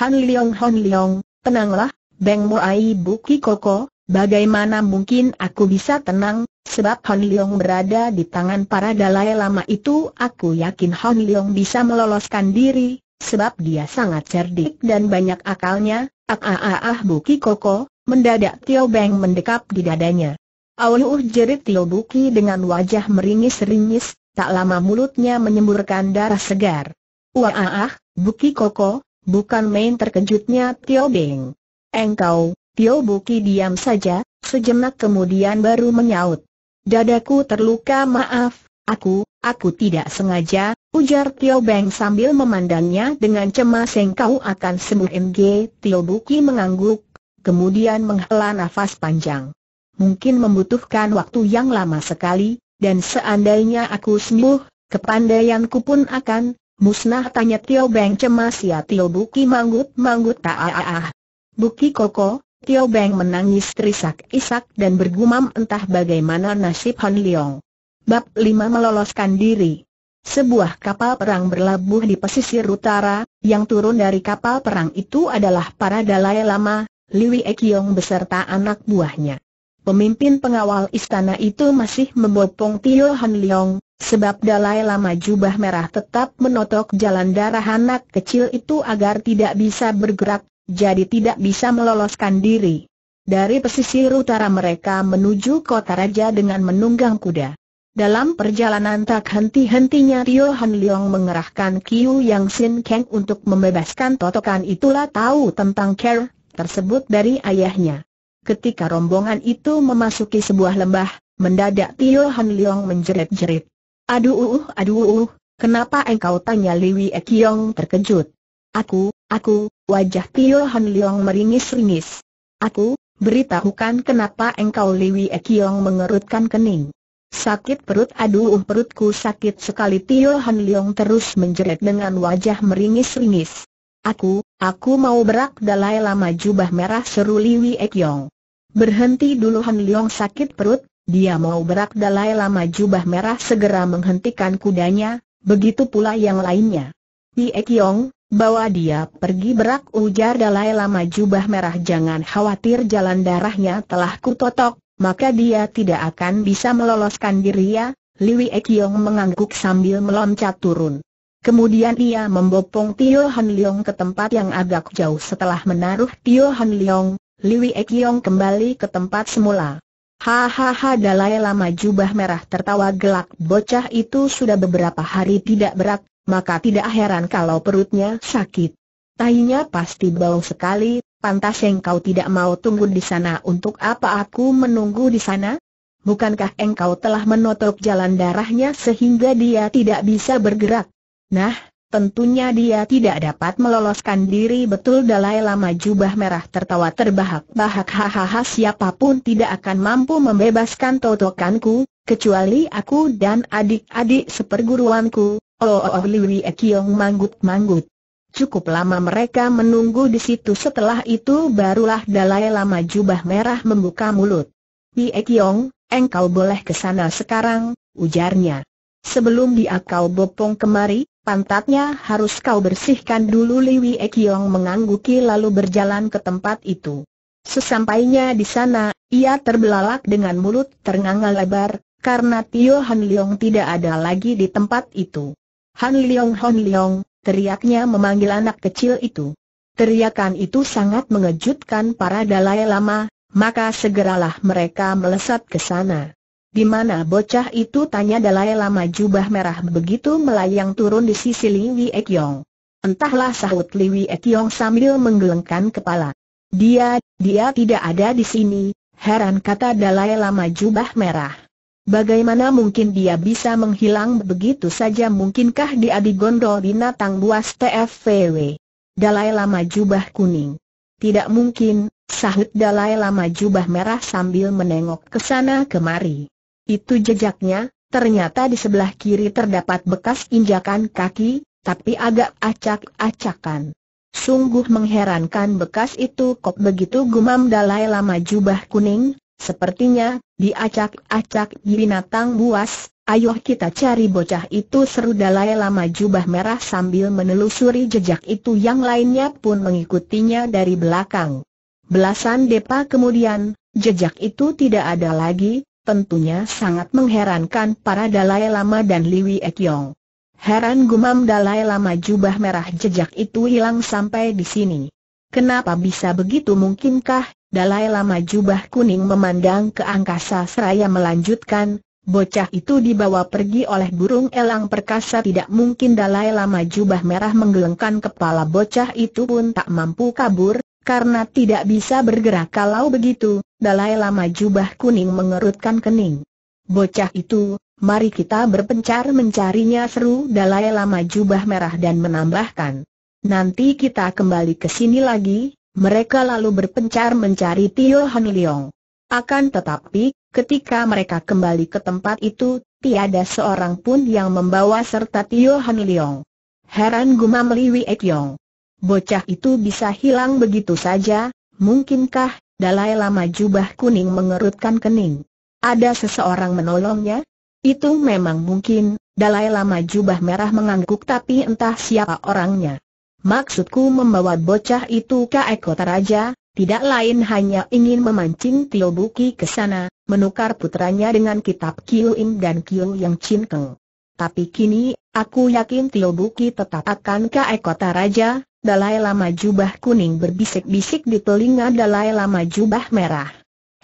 Han Leong Han Leong, tenanglah, Beng Ai Buki Koko, bagaimana mungkin aku bisa tenang, sebab Han Leong berada di tangan para dalai lama itu aku yakin Han Leong bisa meloloskan diri, sebab dia sangat cerdik dan banyak akalnya, ah ah ah ah Buki Koko, mendadak Tio Beng mendekap di dadanya. Auluh jerit Tio Buki dengan wajah meringis-ringis, tak lama mulutnya menyemburkan darah segar. Wah ah ah, Buki Koko, bukan main terkejutnya Tio Beng. Engkau, Tio Buki diam saja, sejenak kemudian baru menyaut. Dadaku terluka maaf, Aku, aku tidak sengaja, ujar Tio Beng sambil memandangnya dengan cemas engkau akan sembuh MG Tio Buki mengangguk, kemudian menghela nafas panjang. Mungkin membutuhkan waktu yang lama sekali, dan seandainya aku sembuh, kepandaianku pun akan musnah tanya Tio Beng cemas ya Tio Buki manggut-manggut tak ah ah, ah, ah, Buki koko, Tio Beng menangis terisak-isak dan bergumam entah bagaimana nasib Han Leong. Bab 5 Meloloskan Diri Sebuah kapal perang berlabuh di pesisir utara, yang turun dari kapal perang itu adalah para Dalai Lama, Liwi Ekyong beserta anak buahnya. Pemimpin pengawal istana itu masih membopong Tio Han Leong, sebab Dalai Lama jubah merah tetap menotok jalan darah anak kecil itu agar tidak bisa bergerak, jadi tidak bisa meloloskan diri. Dari pesisir utara mereka menuju kota raja dengan menunggang kuda. Dalam perjalanan tak henti-hentinya Tio Han Leong mengerahkan Kiu Yang Sin Kang untuk membebaskan totokan itulah tahu tentang care tersebut dari ayahnya. Ketika rombongan itu memasuki sebuah lembah, mendadak Tio Han Leong menjerit-jerit. Aduh, uh, aduh, uh, kenapa engkau tanya Li Wei Kiong terkejut? Aku, aku, wajah Tio Han Leong meringis-ringis. Aku, beritahukan kenapa engkau Li Wei Kiong mengerutkan kening. Sakit perut aduh uh, perutku sakit sekali Tio Han Leong terus menjerit dengan wajah meringis-ringis. Aku, aku mau berak Dalai Lama jubah merah seru Liwi Ekyong. Berhenti dulu Han Leong sakit perut, dia mau berak Dalai Lama jubah merah segera menghentikan kudanya, begitu pula yang lainnya. Li Ekyong, bawa dia pergi berak ujar Dalai Lama jubah merah jangan khawatir jalan darahnya telah kutotok, maka dia tidak akan bisa meloloskan diri ya, Liwi Ekiong mengangguk sambil meloncat turun. Kemudian ia membopong Tio Han Leong ke tempat yang agak jauh setelah menaruh Tio Han Leong, Liwi Ekiong kembali ke tempat semula. Hahaha Dalai Lama jubah merah tertawa gelak bocah itu sudah beberapa hari tidak berak, maka tidak heran kalau perutnya sakit. Tainya pasti bau sekali, Pantas engkau tidak mau tunggu di sana untuk apa aku menunggu di sana? Bukankah engkau telah menotok jalan darahnya sehingga dia tidak bisa bergerak? Nah, tentunya dia tidak dapat meloloskan diri betul Dalai Lama jubah merah tertawa terbahak-bahak hahaha siapapun tidak akan mampu membebaskan totokanku, kecuali aku dan adik-adik seperguruanku. Oh, oh, oh Liwi Ekiong manggut-manggut. Cukup lama mereka menunggu di situ setelah itu barulah Dalai Lama jubah merah membuka mulut. Bie Kiong, engkau boleh ke sana sekarang, ujarnya. Sebelum dia kau bopong kemari, pantatnya harus kau bersihkan dulu Liwi Ekyong mengangguki lalu berjalan ke tempat itu. Sesampainya di sana, ia terbelalak dengan mulut ternganga lebar, karena Tio Han Leong tidak ada lagi di tempat itu. Han Leong Han Leong, teriaknya memanggil anak kecil itu. Teriakan itu sangat mengejutkan para dalai lama, maka segeralah mereka melesat ke sana. Di mana bocah itu tanya Dalai Lama jubah merah begitu melayang turun di sisi Li Wei Yong. Entahlah sahut Li Wei sambil menggelengkan kepala. Dia, dia tidak ada di sini, heran kata Dalai Lama jubah merah. Bagaimana mungkin dia bisa menghilang begitu saja mungkinkah di Adi digondol binatang buas TFVW? Dalai Lama Jubah Kuning. Tidak mungkin, sahut Dalai Lama Jubah Merah sambil menengok ke sana kemari. Itu jejaknya, ternyata di sebelah kiri terdapat bekas injakan kaki, tapi agak acak-acakan. Sungguh mengherankan bekas itu kok begitu gumam Dalai Lama Jubah Kuning, Sepertinya, diacak-acak binatang buas, ayo kita cari bocah itu seru Dalai Lama jubah merah sambil menelusuri jejak itu yang lainnya pun mengikutinya dari belakang. Belasan depa kemudian, jejak itu tidak ada lagi, tentunya sangat mengherankan para Dalai Lama dan Liwi Ekyong. Heran gumam Dalai Lama jubah merah jejak itu hilang sampai di sini. Kenapa bisa begitu mungkinkah Dalai Lama jubah kuning memandang ke angkasa seraya melanjutkan, bocah itu dibawa pergi oleh burung elang perkasa tidak mungkin Dalai Lama jubah merah menggelengkan kepala bocah itu pun tak mampu kabur, karena tidak bisa bergerak kalau begitu, Dalai Lama jubah kuning mengerutkan kening. Bocah itu, mari kita berpencar mencarinya seru Dalai Lama jubah merah dan menambahkan. Nanti kita kembali ke sini lagi, mereka lalu berpencar mencari Tio Han Leong. Akan tetapi, ketika mereka kembali ke tempat itu, tiada seorang pun yang membawa serta Tio Han Leong. Heran gumam Li Wei Bocah itu bisa hilang begitu saja, mungkinkah, Dalai Lama jubah kuning mengerutkan kening. Ada seseorang menolongnya? Itu memang mungkin, Dalai Lama jubah merah mengangguk tapi entah siapa orangnya. Maksudku membawa bocah itu ke ekota raja, tidak lain hanya ingin memancing Tio Buki ke sana, menukar putranya dengan kitab Kiu Im dan Kiu Yang Chin Tapi kini, aku yakin Tio Buki tetap akan ke ekota raja, Dalai Lama Jubah Kuning berbisik-bisik di telinga Dalai Lama Jubah Merah.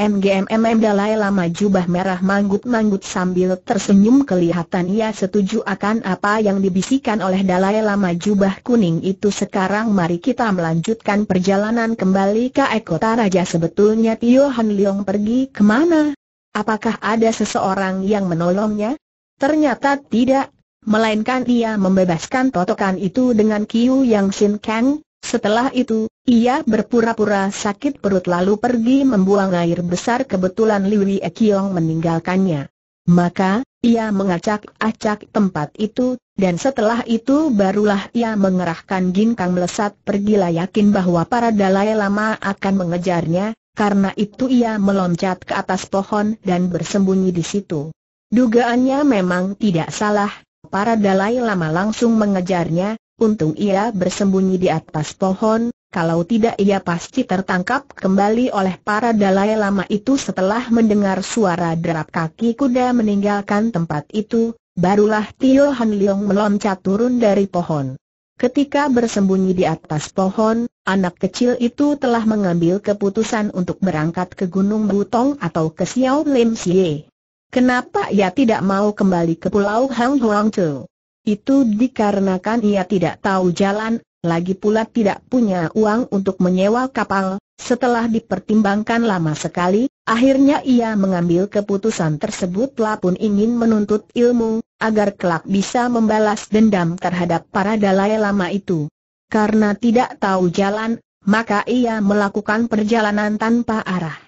MGMMM Dalai Lama jubah merah manggut-manggut sambil tersenyum kelihatan ia setuju akan apa yang dibisikkan oleh Dalai Lama jubah kuning itu sekarang mari kita melanjutkan perjalanan kembali ke Ekota Raja sebetulnya Tio Han Leong pergi kemana? Apakah ada seseorang yang menolongnya? Ternyata tidak, melainkan ia membebaskan totokan itu dengan Kiu Yang Sin Kang, setelah itu, ia berpura-pura sakit perut lalu pergi membuang air besar kebetulan Liwi Ekiong meninggalkannya. Maka, ia mengacak-acak tempat itu, dan setelah itu barulah ia mengerahkan ginkang melesat pergilah yakin bahwa para dalai lama akan mengejarnya, karena itu ia meloncat ke atas pohon dan bersembunyi di situ. Dugaannya memang tidak salah, para dalai lama langsung mengejarnya, Untung ia bersembunyi di atas pohon, kalau tidak ia pasti tertangkap kembali oleh para dalai lama itu setelah mendengar suara derap kaki kuda meninggalkan tempat itu, barulah Tio Han Leong meloncat turun dari pohon. Ketika bersembunyi di atas pohon, anak kecil itu telah mengambil keputusan untuk berangkat ke Gunung Butong atau ke Xiao Lim Xie. Kenapa ia tidak mau kembali ke Pulau Hang Huang Chu? Itu dikarenakan ia tidak tahu jalan, lagi pula tidak punya uang untuk menyewa kapal. Setelah dipertimbangkan lama sekali, akhirnya ia mengambil keputusan tersebut pun ingin menuntut ilmu, agar kelak bisa membalas dendam terhadap para dalai lama itu. Karena tidak tahu jalan, maka ia melakukan perjalanan tanpa arah.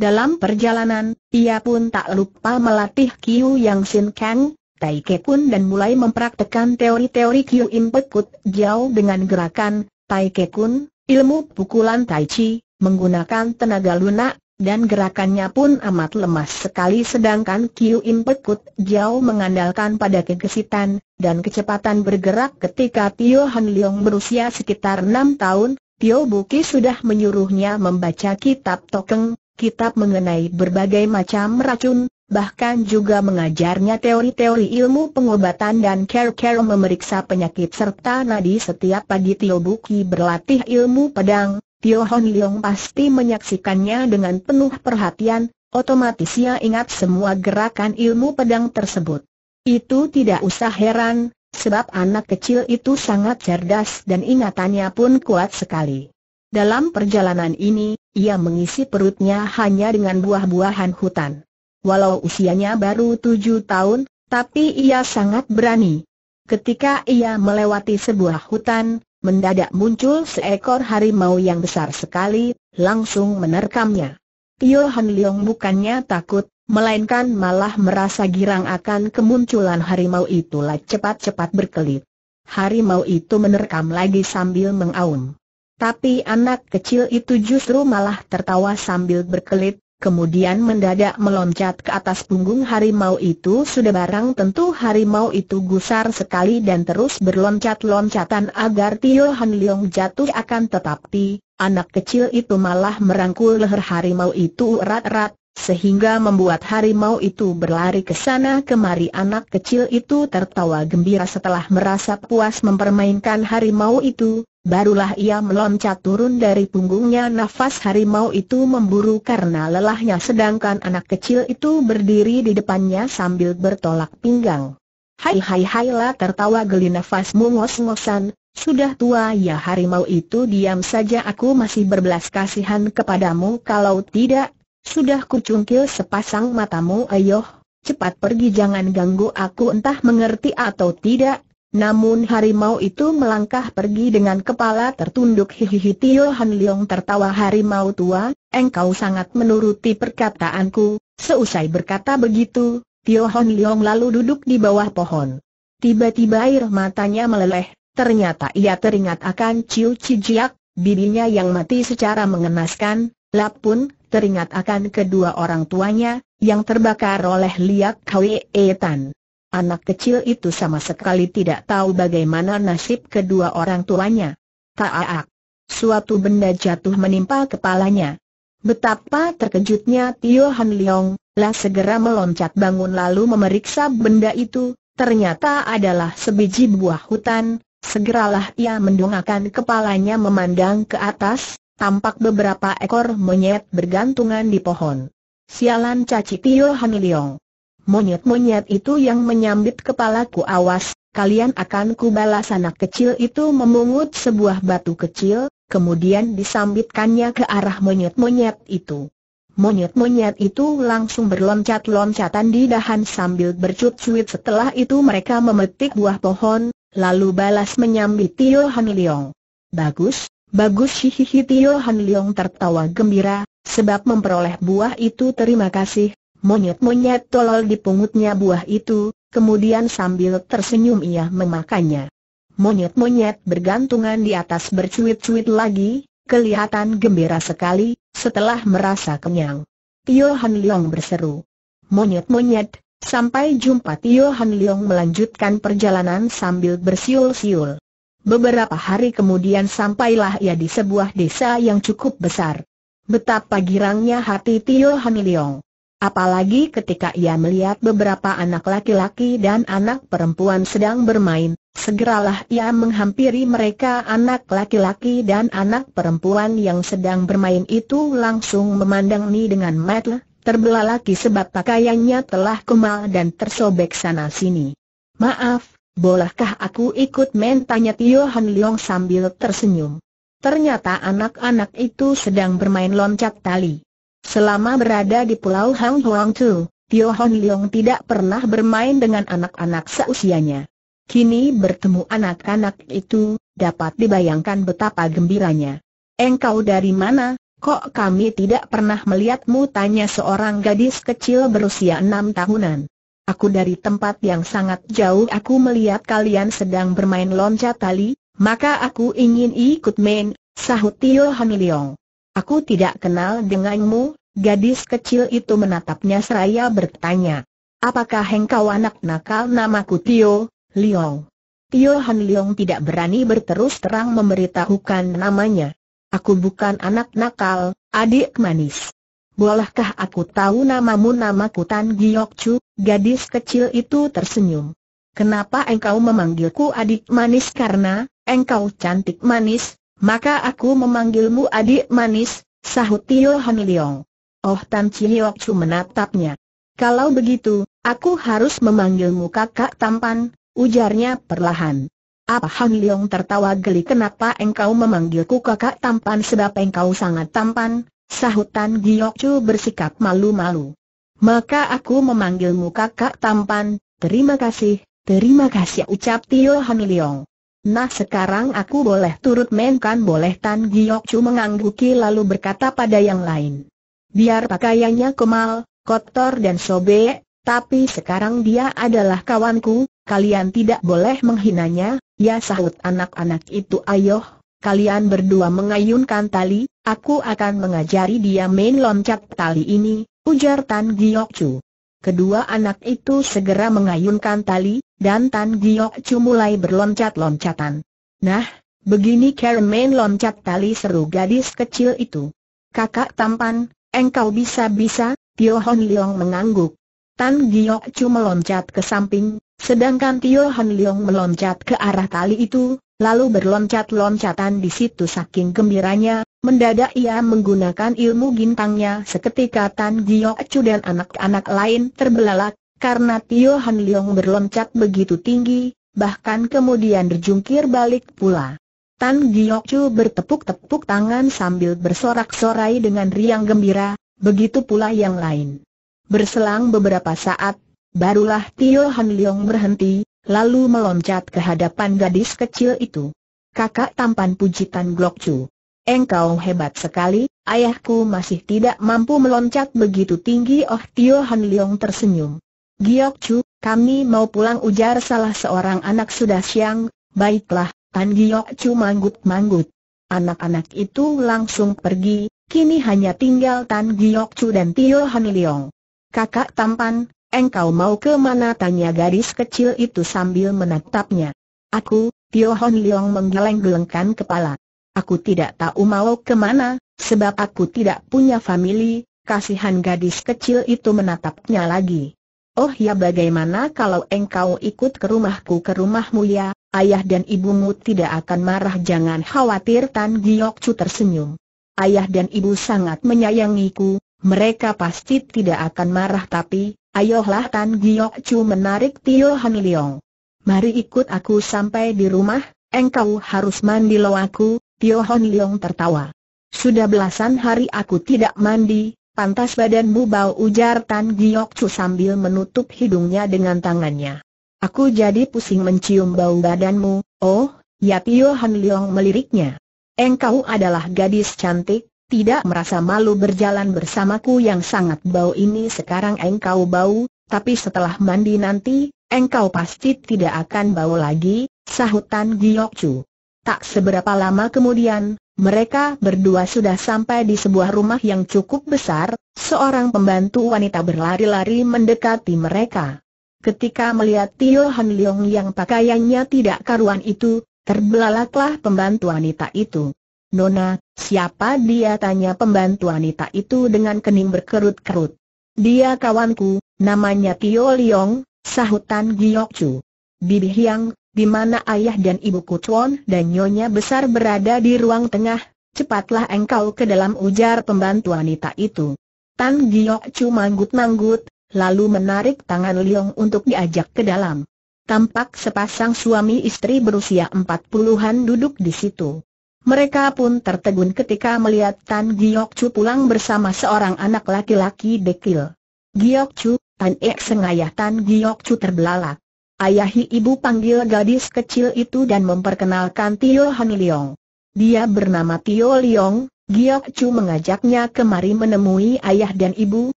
Dalam perjalanan, ia pun tak lupa melatih Kiu Yang Sin Kang, Tai pun dan mulai mempraktekan teori-teori Kyu Im Pekut jauh dengan gerakan Tai Kekun, ilmu pukulan Tai Chi, menggunakan tenaga lunak, dan gerakannya pun amat lemas sekali sedangkan Kiu Im Pekut jauh mengandalkan pada kegesitan dan kecepatan bergerak ketika Tio Han Leong berusia sekitar 6 tahun, Tio Buki sudah menyuruhnya membaca kitab Tokeng, kitab mengenai berbagai macam racun, bahkan juga mengajarnya teori-teori ilmu pengobatan dan care-care memeriksa penyakit serta nadi setiap pagi Tio Buki berlatih ilmu pedang, Tio Hon Leong pasti menyaksikannya dengan penuh perhatian, otomatis ia ingat semua gerakan ilmu pedang tersebut. Itu tidak usah heran, sebab anak kecil itu sangat cerdas dan ingatannya pun kuat sekali. Dalam perjalanan ini, ia mengisi perutnya hanya dengan buah-buahan hutan walau usianya baru tujuh tahun, tapi ia sangat berani. Ketika ia melewati sebuah hutan, mendadak muncul seekor harimau yang besar sekali, langsung menerkamnya. Tio Han Leong bukannya takut, melainkan malah merasa girang akan kemunculan harimau itulah cepat-cepat berkelit. Harimau itu menerkam lagi sambil mengaum. Tapi anak kecil itu justru malah tertawa sambil berkelit, kemudian mendadak meloncat ke atas punggung harimau itu sudah barang tentu harimau itu gusar sekali dan terus berloncat-loncatan agar Tio Han Leong jatuh akan tetapi, anak kecil itu malah merangkul leher harimau itu erat-erat, sehingga membuat harimau itu berlari ke sana kemari anak kecil itu tertawa gembira setelah merasa puas mempermainkan harimau itu, Barulah ia meloncat turun dari punggungnya nafas harimau itu memburu karena lelahnya sedangkan anak kecil itu berdiri di depannya sambil bertolak pinggang. Hai hai hai lah tertawa geli nafasmu ngos-ngosan, sudah tua ya harimau itu diam saja aku masih berbelas kasihan kepadamu kalau tidak, sudah kucungkil sepasang matamu ayoh, cepat pergi jangan ganggu aku entah mengerti atau tidak, namun harimau itu melangkah pergi dengan kepala tertunduk hihihi Tio Han Leong tertawa harimau tua, engkau sangat menuruti perkataanku, seusai berkata begitu, Tio Han Leong lalu duduk di bawah pohon. Tiba-tiba air matanya meleleh, ternyata ia teringat akan Ciu Cijiak, bibinya yang mati secara mengenaskan, lap teringat akan kedua orang tuanya, yang terbakar oleh liak Kwe Etan. Anak kecil itu sama sekali tidak tahu bagaimana nasib kedua orang tuanya. Taak. Suatu benda jatuh menimpa kepalanya. Betapa terkejutnya Tio Han Leong, lah segera meloncat bangun lalu memeriksa benda itu, ternyata adalah sebiji buah hutan, segeralah ia mendongakkan kepalanya memandang ke atas, tampak beberapa ekor monyet bergantungan di pohon. Sialan caci Tio Han Leong. Monyet-monyet itu yang menyambit kepalaku awas, kalian akan kubalas anak kecil itu memungut sebuah batu kecil, kemudian disambitkannya ke arah monyet-monyet itu. Monyet-monyet itu langsung berloncat-loncatan di dahan sambil bercuit-cuit setelah itu mereka memetik buah pohon, lalu balas menyambit Tio Han Leong. Bagus, bagus hihihi Tio Han Leong tertawa gembira, sebab memperoleh buah itu terima kasih, Monyet-monyet tolol di dipungutnya buah itu, kemudian sambil tersenyum ia memakannya. Monyet-monyet bergantungan di atas bercuit-cuit lagi, kelihatan gembira sekali, setelah merasa kenyang. Tio Han Leong berseru. Monyet-monyet, sampai jumpa Tio Han Leong melanjutkan perjalanan sambil bersiul-siul. Beberapa hari kemudian sampailah ia di sebuah desa yang cukup besar. Betapa girangnya hati Tio Han Leong. Apalagi ketika ia melihat beberapa anak laki-laki dan anak perempuan sedang bermain, segeralah ia menghampiri mereka anak laki-laki dan anak perempuan yang sedang bermain itu langsung memandang Ni dengan mata terbelalaki sebab pakaiannya telah kemal dan tersobek sana-sini. Maaf, bolehkah aku ikut men? Tanya Tio Han Leong sambil tersenyum. Ternyata anak-anak itu sedang bermain loncat tali. Selama berada di Pulau Hang Huang Tu, Tio Hon Leong tidak pernah bermain dengan anak-anak seusianya. Kini bertemu anak-anak itu, dapat dibayangkan betapa gembiranya. Engkau dari mana? Kok kami tidak pernah melihatmu? Tanya seorang gadis kecil berusia enam tahunan. Aku dari tempat yang sangat jauh aku melihat kalian sedang bermain loncat tali, maka aku ingin ikut main, sahut Tio Hon Leong. Aku tidak kenal denganmu, gadis kecil itu menatapnya seraya bertanya. Apakah engkau anak nakal namaku Tio, Liong? Tio Han Liong tidak berani berterus terang memberitahukan namanya. Aku bukan anak nakal, adik manis. Bolehkah aku tahu namamu namaku Tan Giok Chu, gadis kecil itu tersenyum. Kenapa engkau memanggilku adik manis karena, engkau cantik manis, maka aku memanggilmu adik manis, sahut Tio Haniliong. Oh Tan Chu menatapnya. Kalau begitu, aku harus memanggilmu kakak tampan, ujarnya perlahan. Apa Han Leong tertawa geli kenapa engkau memanggilku kakak tampan sebab engkau sangat tampan, sahut Tan Chu bersikap malu-malu. Maka aku memanggilmu kakak tampan, terima kasih, terima kasih ucap Tio Han Leong. Nah sekarang aku boleh turut mainkan boleh Tan Giok Chu mengangguki lalu berkata pada yang lain. Biar pakaiannya kemal, kotor dan sobek, tapi sekarang dia adalah kawanku, kalian tidak boleh menghinanya, ya sahut anak-anak itu ayoh, kalian berdua mengayunkan tali, aku akan mengajari dia main loncat tali ini, ujar Tan Giok Chu. Kedua anak itu segera mengayunkan tali, dan Tan Giok Chu mulai berloncat-loncatan. Nah, begini main loncat tali seru gadis kecil itu. Kakak tampan, engkau bisa-bisa, Tio Hon Leong mengangguk. Tan Giok Chu meloncat ke samping, sedangkan Tio Hon Leong meloncat ke arah tali itu, lalu berloncat-loncatan di situ saking gembiranya, Mendadak ia menggunakan ilmu gintangnya seketika Tan Giyok Chu dan anak-anak lain terbelalak, karena Tio Han Leong berloncat begitu tinggi, bahkan kemudian terjungkir balik pula. Tan Giyok Chu bertepuk-tepuk tangan sambil bersorak-sorai dengan riang gembira, begitu pula yang lain. Berselang beberapa saat, barulah Tio Han Leong berhenti, lalu meloncat ke hadapan gadis kecil itu. Kakak tampan pujitan Glock Chu. Engkau hebat sekali, ayahku masih tidak mampu meloncat begitu tinggi Oh Tio Han Leong tersenyum. Giok Chu, kami mau pulang ujar salah seorang anak sudah siang, baiklah, Tan Giok Chu manggut-manggut. Anak-anak itu langsung pergi, kini hanya tinggal Tan Giok Chu dan Tio Han Leong. Kakak tampan, engkau mau ke mana tanya gadis kecil itu sambil menatapnya. Aku, Tio Han Leong menggeleng-gelengkan kepala. Aku tidak tahu mau kemana, sebab aku tidak punya famili, kasihan gadis kecil itu menatapnya lagi. Oh ya bagaimana kalau engkau ikut ke rumahku ke rumah mulia, ayah dan ibumu tidak akan marah jangan khawatir Tan cu tersenyum. Ayah dan ibu sangat menyayangiku, mereka pasti tidak akan marah tapi, ayolah Tan cu menarik Tio Han Leong. Mari ikut aku sampai di rumah, engkau harus mandi lo aku, Tio Hon Leong tertawa. Sudah belasan hari aku tidak mandi, pantas badanmu bau ujar Tan Giok Chu sambil menutup hidungnya dengan tangannya. Aku jadi pusing mencium bau badanmu, oh, ya Tio Hon Leong meliriknya. Engkau adalah gadis cantik, tidak merasa malu berjalan bersamaku yang sangat bau ini sekarang engkau bau, tapi setelah mandi nanti, engkau pasti tidak akan bau lagi, sahutan Giok Chu. Tak seberapa lama kemudian, mereka berdua sudah sampai di sebuah rumah yang cukup besar, seorang pembantu wanita berlari-lari mendekati mereka. Ketika melihat Tio Han Leong yang pakaiannya tidak karuan itu, terbelalaklah pembantu wanita itu. Nona, siapa dia tanya pembantu wanita itu dengan kening berkerut-kerut. Dia kawanku, namanya Tio Leong, sahutan Giyok Chu. Bibi Hiang, di mana ayah dan ibu Kutuan dan nyonya besar berada di ruang tengah, cepatlah engkau ke dalam ujar pembantu wanita itu. Tan Giok Chu manggut-manggut, lalu menarik tangan Liong untuk diajak ke dalam. Tampak sepasang suami istri berusia empat puluhan duduk di situ. Mereka pun tertegun ketika melihat Tan Giok Chu pulang bersama seorang anak laki-laki dekil. Giok Chu, Tan Ek sengayah Tan Giok Chu terbelalak. Ayahi ibu panggil gadis kecil itu dan memperkenalkan Tio Han Leong. Dia bernama Tio Leong, Giok Chu mengajaknya kemari menemui ayah dan ibu,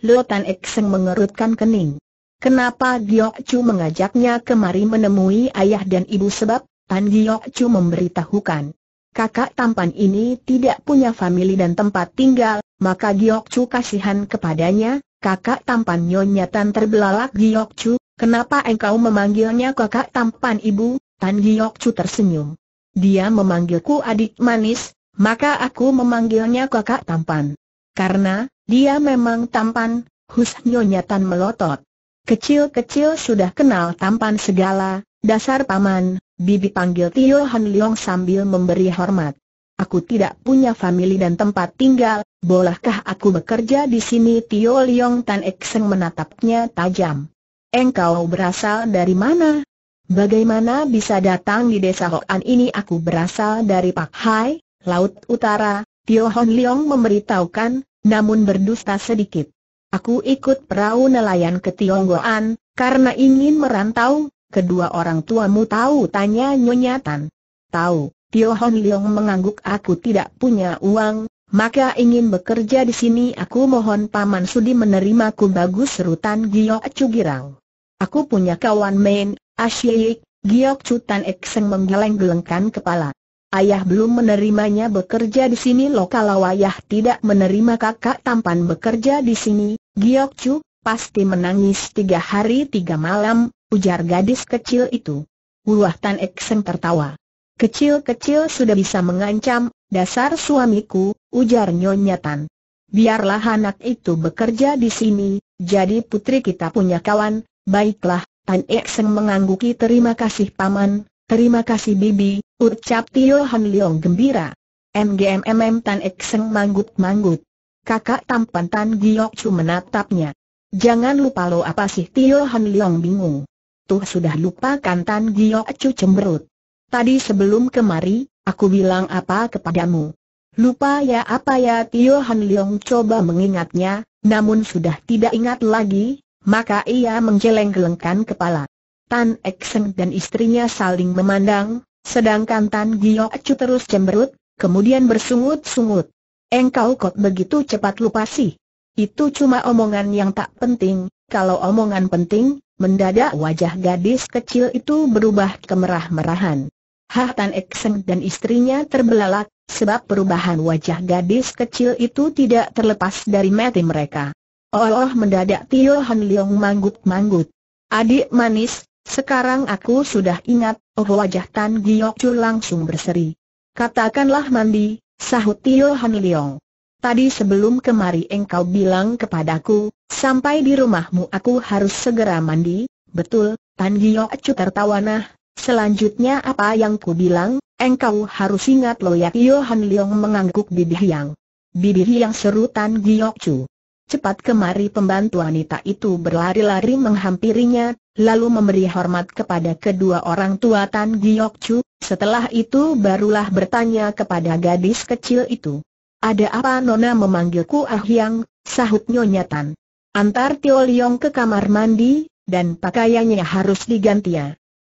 Lo Tan Ekseng mengerutkan kening. Kenapa Giok Chu mengajaknya kemari menemui ayah dan ibu sebab, Tan Giok Chu memberitahukan. Kakak tampan ini tidak punya famili dan tempat tinggal, maka Giok Chu kasihan kepadanya, kakak tampan Nyonya Tan terbelalak Giok Chu, Kenapa engkau memanggilnya kakak tampan ibu? Tan Chu tersenyum. Dia memanggilku adik manis, maka aku memanggilnya kakak tampan. Karena, dia memang tampan, husnyonya Tan melotot. Kecil-kecil sudah kenal tampan segala, dasar paman, bibi panggil Tio Han Leong sambil memberi hormat. Aku tidak punya famili dan tempat tinggal, bolehkah aku bekerja di sini? Tio Leong Tan Ekseng menatapnya tajam. Engkau berasal dari mana? Bagaimana bisa datang di desa Hoan ini aku berasal dari Pak Hai, Laut Utara, Tio Hon Leong memberitahukan, namun berdusta sedikit. Aku ikut perahu nelayan ke Tionggoan, karena ingin merantau, kedua orang tuamu tahu tanya Nyonya Tahu, Tio Hon Leong mengangguk aku tidak punya uang, maka ingin bekerja di sini aku mohon Paman Sudi menerimaku bagus serutan Giok Cugirang. Aku punya kawan main, Asyik, Giok Cutan Ekseng menggeleng-gelengkan kepala. Ayah belum menerimanya bekerja di sini loh kalau ayah tidak menerima kakak tampan bekerja di sini, Giok Cu, pasti menangis tiga hari tiga malam, ujar gadis kecil itu. Wah Tan Ekseng tertawa. Kecil-kecil sudah bisa mengancam, dasar suamiku, ujar Nyonya Tan. Biarlah anak itu bekerja di sini, jadi putri kita punya kawan, Baiklah, Tan Ekseng mengangguki terima kasih paman, terima kasih bibi, ucap Tio Han Leong gembira. MGMMM Tan Ekseng manggut-manggut. Kakak tampan Tan Giok Chu menatapnya. Jangan lupa lo apa sih Tio Han Leong bingung. Tuh sudah lupakan Tan Giok Chu cemberut. Tadi sebelum kemari, aku bilang apa kepadamu? Lupa ya apa ya Tio Han Leong coba mengingatnya, namun sudah tidak ingat lagi, maka ia menggeleng-gelengkan kepala. Tan Ekseng dan istrinya saling memandang, sedangkan Tan Giok terus cemberut, kemudian bersungut-sungut. Engkau kok begitu cepat lupa sih? Itu cuma omongan yang tak penting, kalau omongan penting, mendadak wajah gadis kecil itu berubah kemerah-merahan. Hah Tan Ekseng dan istrinya terbelalak, sebab perubahan wajah gadis kecil itu tidak terlepas dari mati mereka. Oh, mendadak Tio Han Leong manggut-manggut. Adik manis, sekarang aku sudah ingat, oh wajah Tan Giok Chu langsung berseri. Katakanlah mandi, sahut Tio Han Leong. Tadi sebelum kemari engkau bilang kepadaku, sampai di rumahmu aku harus segera mandi, betul, Tan Giok Chu tertawa nah. Selanjutnya apa yang ku bilang, engkau harus ingat loh loyak Han Leong mengangguk bibir yang. Bibir yang seru Tan Giok Chu. Cepat kemari pembantu wanita itu berlari-lari menghampirinya, lalu memberi hormat kepada kedua orang tua Tan Giok Chu, setelah itu barulah bertanya kepada gadis kecil itu. Ada apa Nona memanggilku Ah Yang, sahut Nyonya Tan. Antar Tio Liong ke kamar mandi, dan pakaiannya harus diganti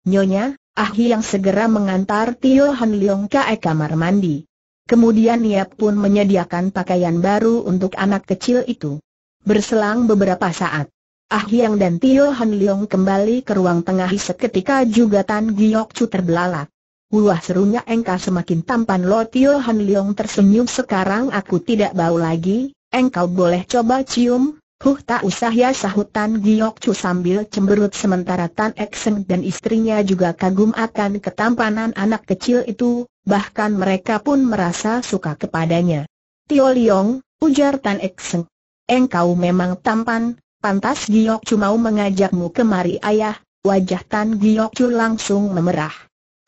Nyonya, Ah Yang segera mengantar Tio Han Leong ke kamar mandi. Kemudian ia pun menyediakan pakaian baru untuk anak kecil itu. Berselang beberapa saat, Ah Yang dan Tio Han Leong kembali ke ruang tengah seketika juga Tan Giok Chu terbelalak. Wah serunya engkau semakin tampan lo Tio Han Leong tersenyum sekarang aku tidak bau lagi, engkau boleh coba cium, Huh tak usah ya sahut Tan Giok Chu sambil cemberut sementara Tan Ekseng dan istrinya juga kagum akan ketampanan anak kecil itu, bahkan mereka pun merasa suka kepadanya. Tio Leong, ujar Tan Ekseng engkau memang tampan, pantas Giok Chu mau mengajakmu kemari ayah, wajah Tan Giok Chu langsung memerah.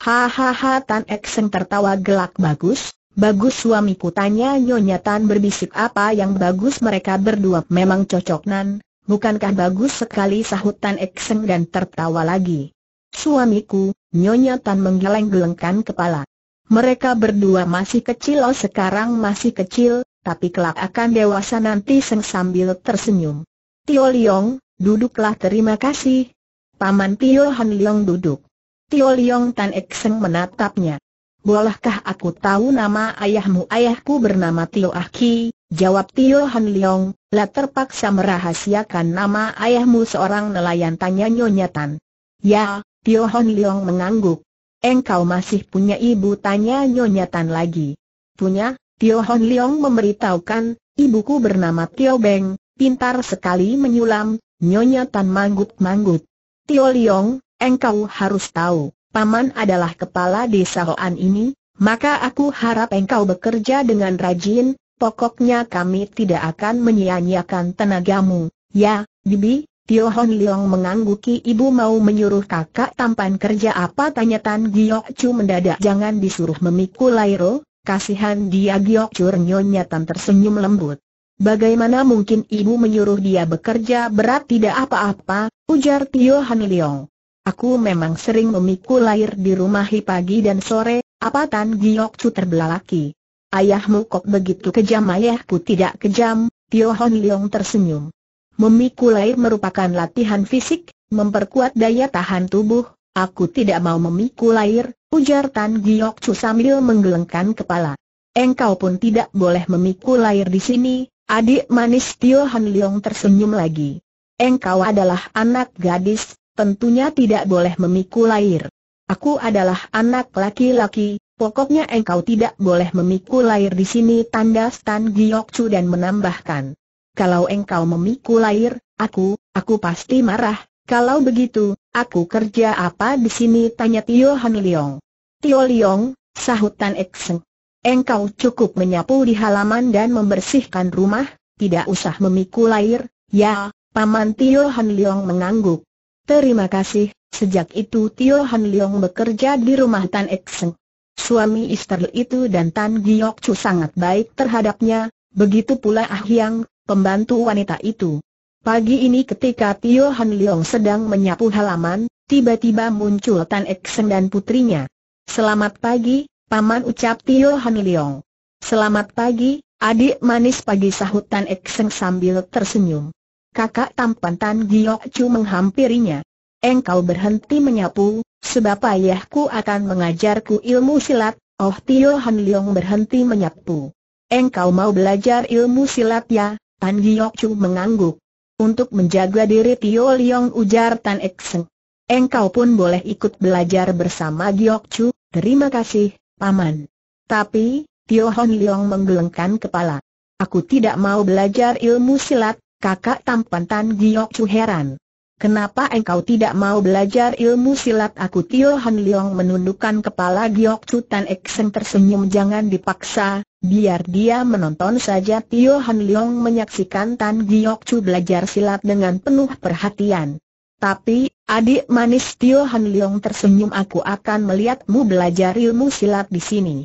Hahaha Tan Ekseng tertawa gelak bagus, bagus suamiku tanya Nyonya Tan berbisik apa yang bagus mereka berdua memang cocok nan, bukankah bagus sekali sahut Tan Ekseng dan tertawa lagi. Suamiku, Nyonya Tan menggeleng-gelengkan kepala. Mereka berdua masih kecil oh sekarang masih kecil, tapi kelak akan dewasa nanti Seng sambil tersenyum. Tio Liong, duduklah terima kasih. Paman Tio Han Liong duduk. Tio Liong Tan Ek Seng menatapnya. Bolehkah aku tahu nama ayahmu? Ayahku bernama Tio Ah Ki, jawab Tio Han Liong, lah terpaksa merahasiakan nama ayahmu seorang nelayan tanya Nyonya Tan. Ya, Tio Han Liong mengangguk. Engkau masih punya ibu tanya Nyonya Tan lagi. Punya, Tio Hon Leong memberitahukan, ibuku bernama Tio Beng, pintar sekali menyulam, nyonya Tan manggut-manggut. Tio Leong, engkau harus tahu, paman adalah kepala desa Hoan ini, maka aku harap engkau bekerja dengan rajin, pokoknya kami tidak akan menyia-nyiakan tenagamu. Ya, Bibi, Tio Hon Leong mengangguki ibu mau menyuruh kakak tampan kerja apa tanya Tan Giyok Chu mendadak jangan disuruh memikul Lairo, Kasihan dia Giok Churnyo nyatan tersenyum lembut. Bagaimana mungkin ibu menyuruh dia bekerja berat tidak apa-apa, ujar Tio Han Leong. Aku memang sering memikul air di rumah pagi dan sore, apa Tan Giok Chu terbelalaki. Ayahmu kok begitu kejam ayahku tidak kejam, Tio Han Leong tersenyum. Memikul air merupakan latihan fisik, memperkuat daya tahan tubuh, aku tidak mau memikul air, Ujar Tan Giok Chu sambil menggelengkan kepala. Engkau pun tidak boleh memikul air di sini, adik manis Tio Han Leong tersenyum lagi. Engkau adalah anak gadis, tentunya tidak boleh memikul air. Aku adalah anak laki-laki, pokoknya engkau tidak boleh memikul air di sini Tanda Tan Giok Chu dan menambahkan. Kalau engkau memikul air, aku, aku pasti marah, kalau begitu, Aku kerja apa di sini? Tanya Tio Han Liong. Tio Liong, sahut Tan Ekseng. Engkau cukup menyapu di halaman dan membersihkan rumah, tidak usah memikul air, ya, Paman Tio Han Liong mengangguk. Terima kasih, sejak itu Tio Han Liong bekerja di rumah Tan Ekseng. Suami istri itu dan Tan Giok Chu sangat baik terhadapnya, begitu pula Ah Yang, pembantu wanita itu. Pagi ini ketika Tio Han Leong sedang menyapu halaman, tiba-tiba muncul Tan Seng dan putrinya. Selamat pagi, Paman ucap Tio Han Leong. Selamat pagi, adik manis pagi sahut Tan Seng sambil tersenyum. Kakak tampan Tan Giok Chu menghampirinya. Engkau berhenti menyapu, sebab ayahku akan mengajarku ilmu silat, oh Tio Han Leong berhenti menyapu. Engkau mau belajar ilmu silat ya, Tan Giok Chu mengangguk untuk menjaga diri Tio Liong ujar Tan Ek Seng. Engkau pun boleh ikut belajar bersama Giok Chu, terima kasih, Paman. Tapi, Tio Hon Liong menggelengkan kepala. Aku tidak mau belajar ilmu silat, kakak tampan Tan Giok Chu heran. Kenapa engkau tidak mau belajar ilmu silat aku Tio Han Leong menundukkan kepala Giok Ek Seng tersenyum jangan dipaksa, biar dia menonton saja Tio Han Leong menyaksikan Tan Giok Chu belajar silat dengan penuh perhatian. Tapi, adik manis Tio Han Leong tersenyum aku akan melihatmu belajar ilmu silat di sini.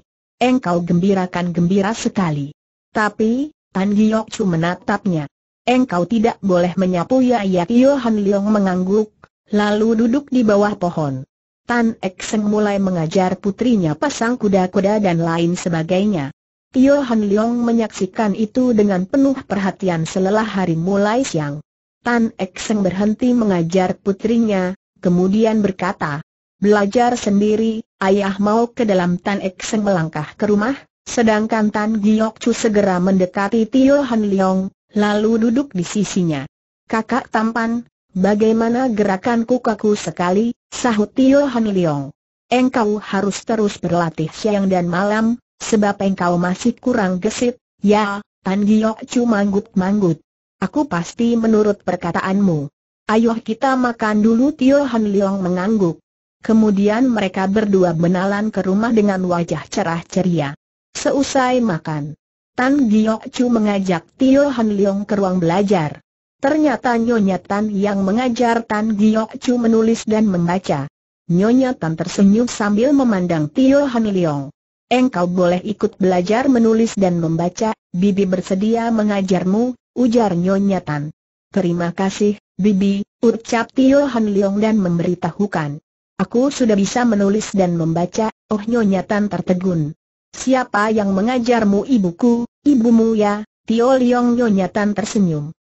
Engkau gembirakan gembira sekali. Tapi, Tan Giok Chu menatapnya engkau tidak boleh menyapu ya ya Han Leong mengangguk, lalu duduk di bawah pohon. Tan Ek Seng mulai mengajar putrinya pasang kuda-kuda dan lain sebagainya. Tio Han Leong menyaksikan itu dengan penuh perhatian selelah hari mulai siang. Tan Ek Seng berhenti mengajar putrinya, kemudian berkata, Belajar sendiri, ayah mau ke dalam Tan Ek Seng melangkah ke rumah, sedangkan Tan Giyok Chu segera mendekati Tio Han Leong, lalu duduk di sisinya. Kakak tampan, bagaimana gerakanku kaku sekali, sahut Tio Han Leong. Engkau harus terus berlatih siang dan malam, sebab engkau masih kurang gesit, ya, Tan Giok Chu manggut-manggut. Aku pasti menurut perkataanmu. Ayo kita makan dulu Tio Han Leong mengangguk. Kemudian mereka berdua benalan ke rumah dengan wajah cerah ceria. Seusai makan, Tan Giok Chu mengajak Tio Han Leong ke ruang belajar. Ternyata Nyonya Tan yang mengajar Tan Giok Chu menulis dan membaca. Nyonya Tan tersenyum sambil memandang Tio Han Leong. Engkau boleh ikut belajar menulis dan membaca, Bibi bersedia mengajarmu, ujar Nyonya Tan. Terima kasih, Bibi, ucap Tio Han Leong dan memberitahukan. Aku sudah bisa menulis dan membaca, oh Nyonya Tan tertegun. Siapa yang mengajarmu ibuku, ibumu ya? Tio Liong tan tersenyum.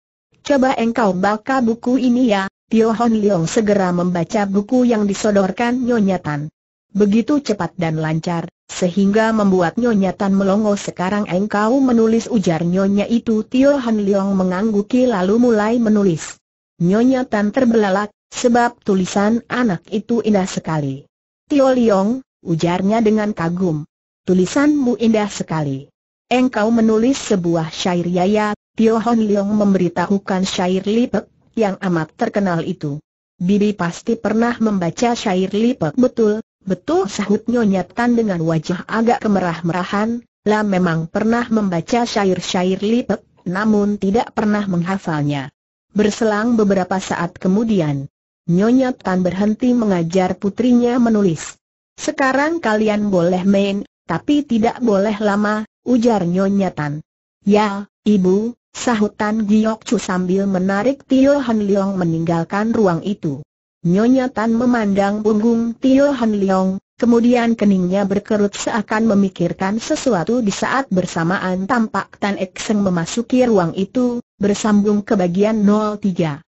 Coba engkau baca buku ini ya, Tio Hon Liong segera membaca buku yang disodorkan nyonya tan. Begitu cepat dan lancar, sehingga membuat Nyonya Tan melongo sekarang engkau menulis ujar Nyonya itu Tio Han Leong mengangguki lalu mulai menulis. Nyonya Tan terbelalak, sebab tulisan anak itu indah sekali. Tio Liong, ujarnya dengan kagum, tulisanmu indah sekali. Engkau menulis sebuah syair Yaya, Tio Hon Leong memberitahukan syair Lipek, yang amat terkenal itu. Bibi pasti pernah membaca syair Lipek betul, betul sahut Nyonya Tan dengan wajah agak kemerah-merahan, lah memang pernah membaca syair-syair Lipek, namun tidak pernah menghafalnya. Berselang beberapa saat kemudian, Nyonya Tan berhenti mengajar putrinya menulis. Sekarang kalian boleh main, tapi tidak boleh lama, ujar Nyonya Tan. Ya, Ibu, sahutan Giok Chu sambil menarik Tio Han Leong meninggalkan ruang itu. Nyonya Tan memandang punggung Tio Han Leong, kemudian keningnya berkerut seakan memikirkan sesuatu di saat bersamaan tampak Tan Seng memasuki ruang itu, bersambung ke bagian 03.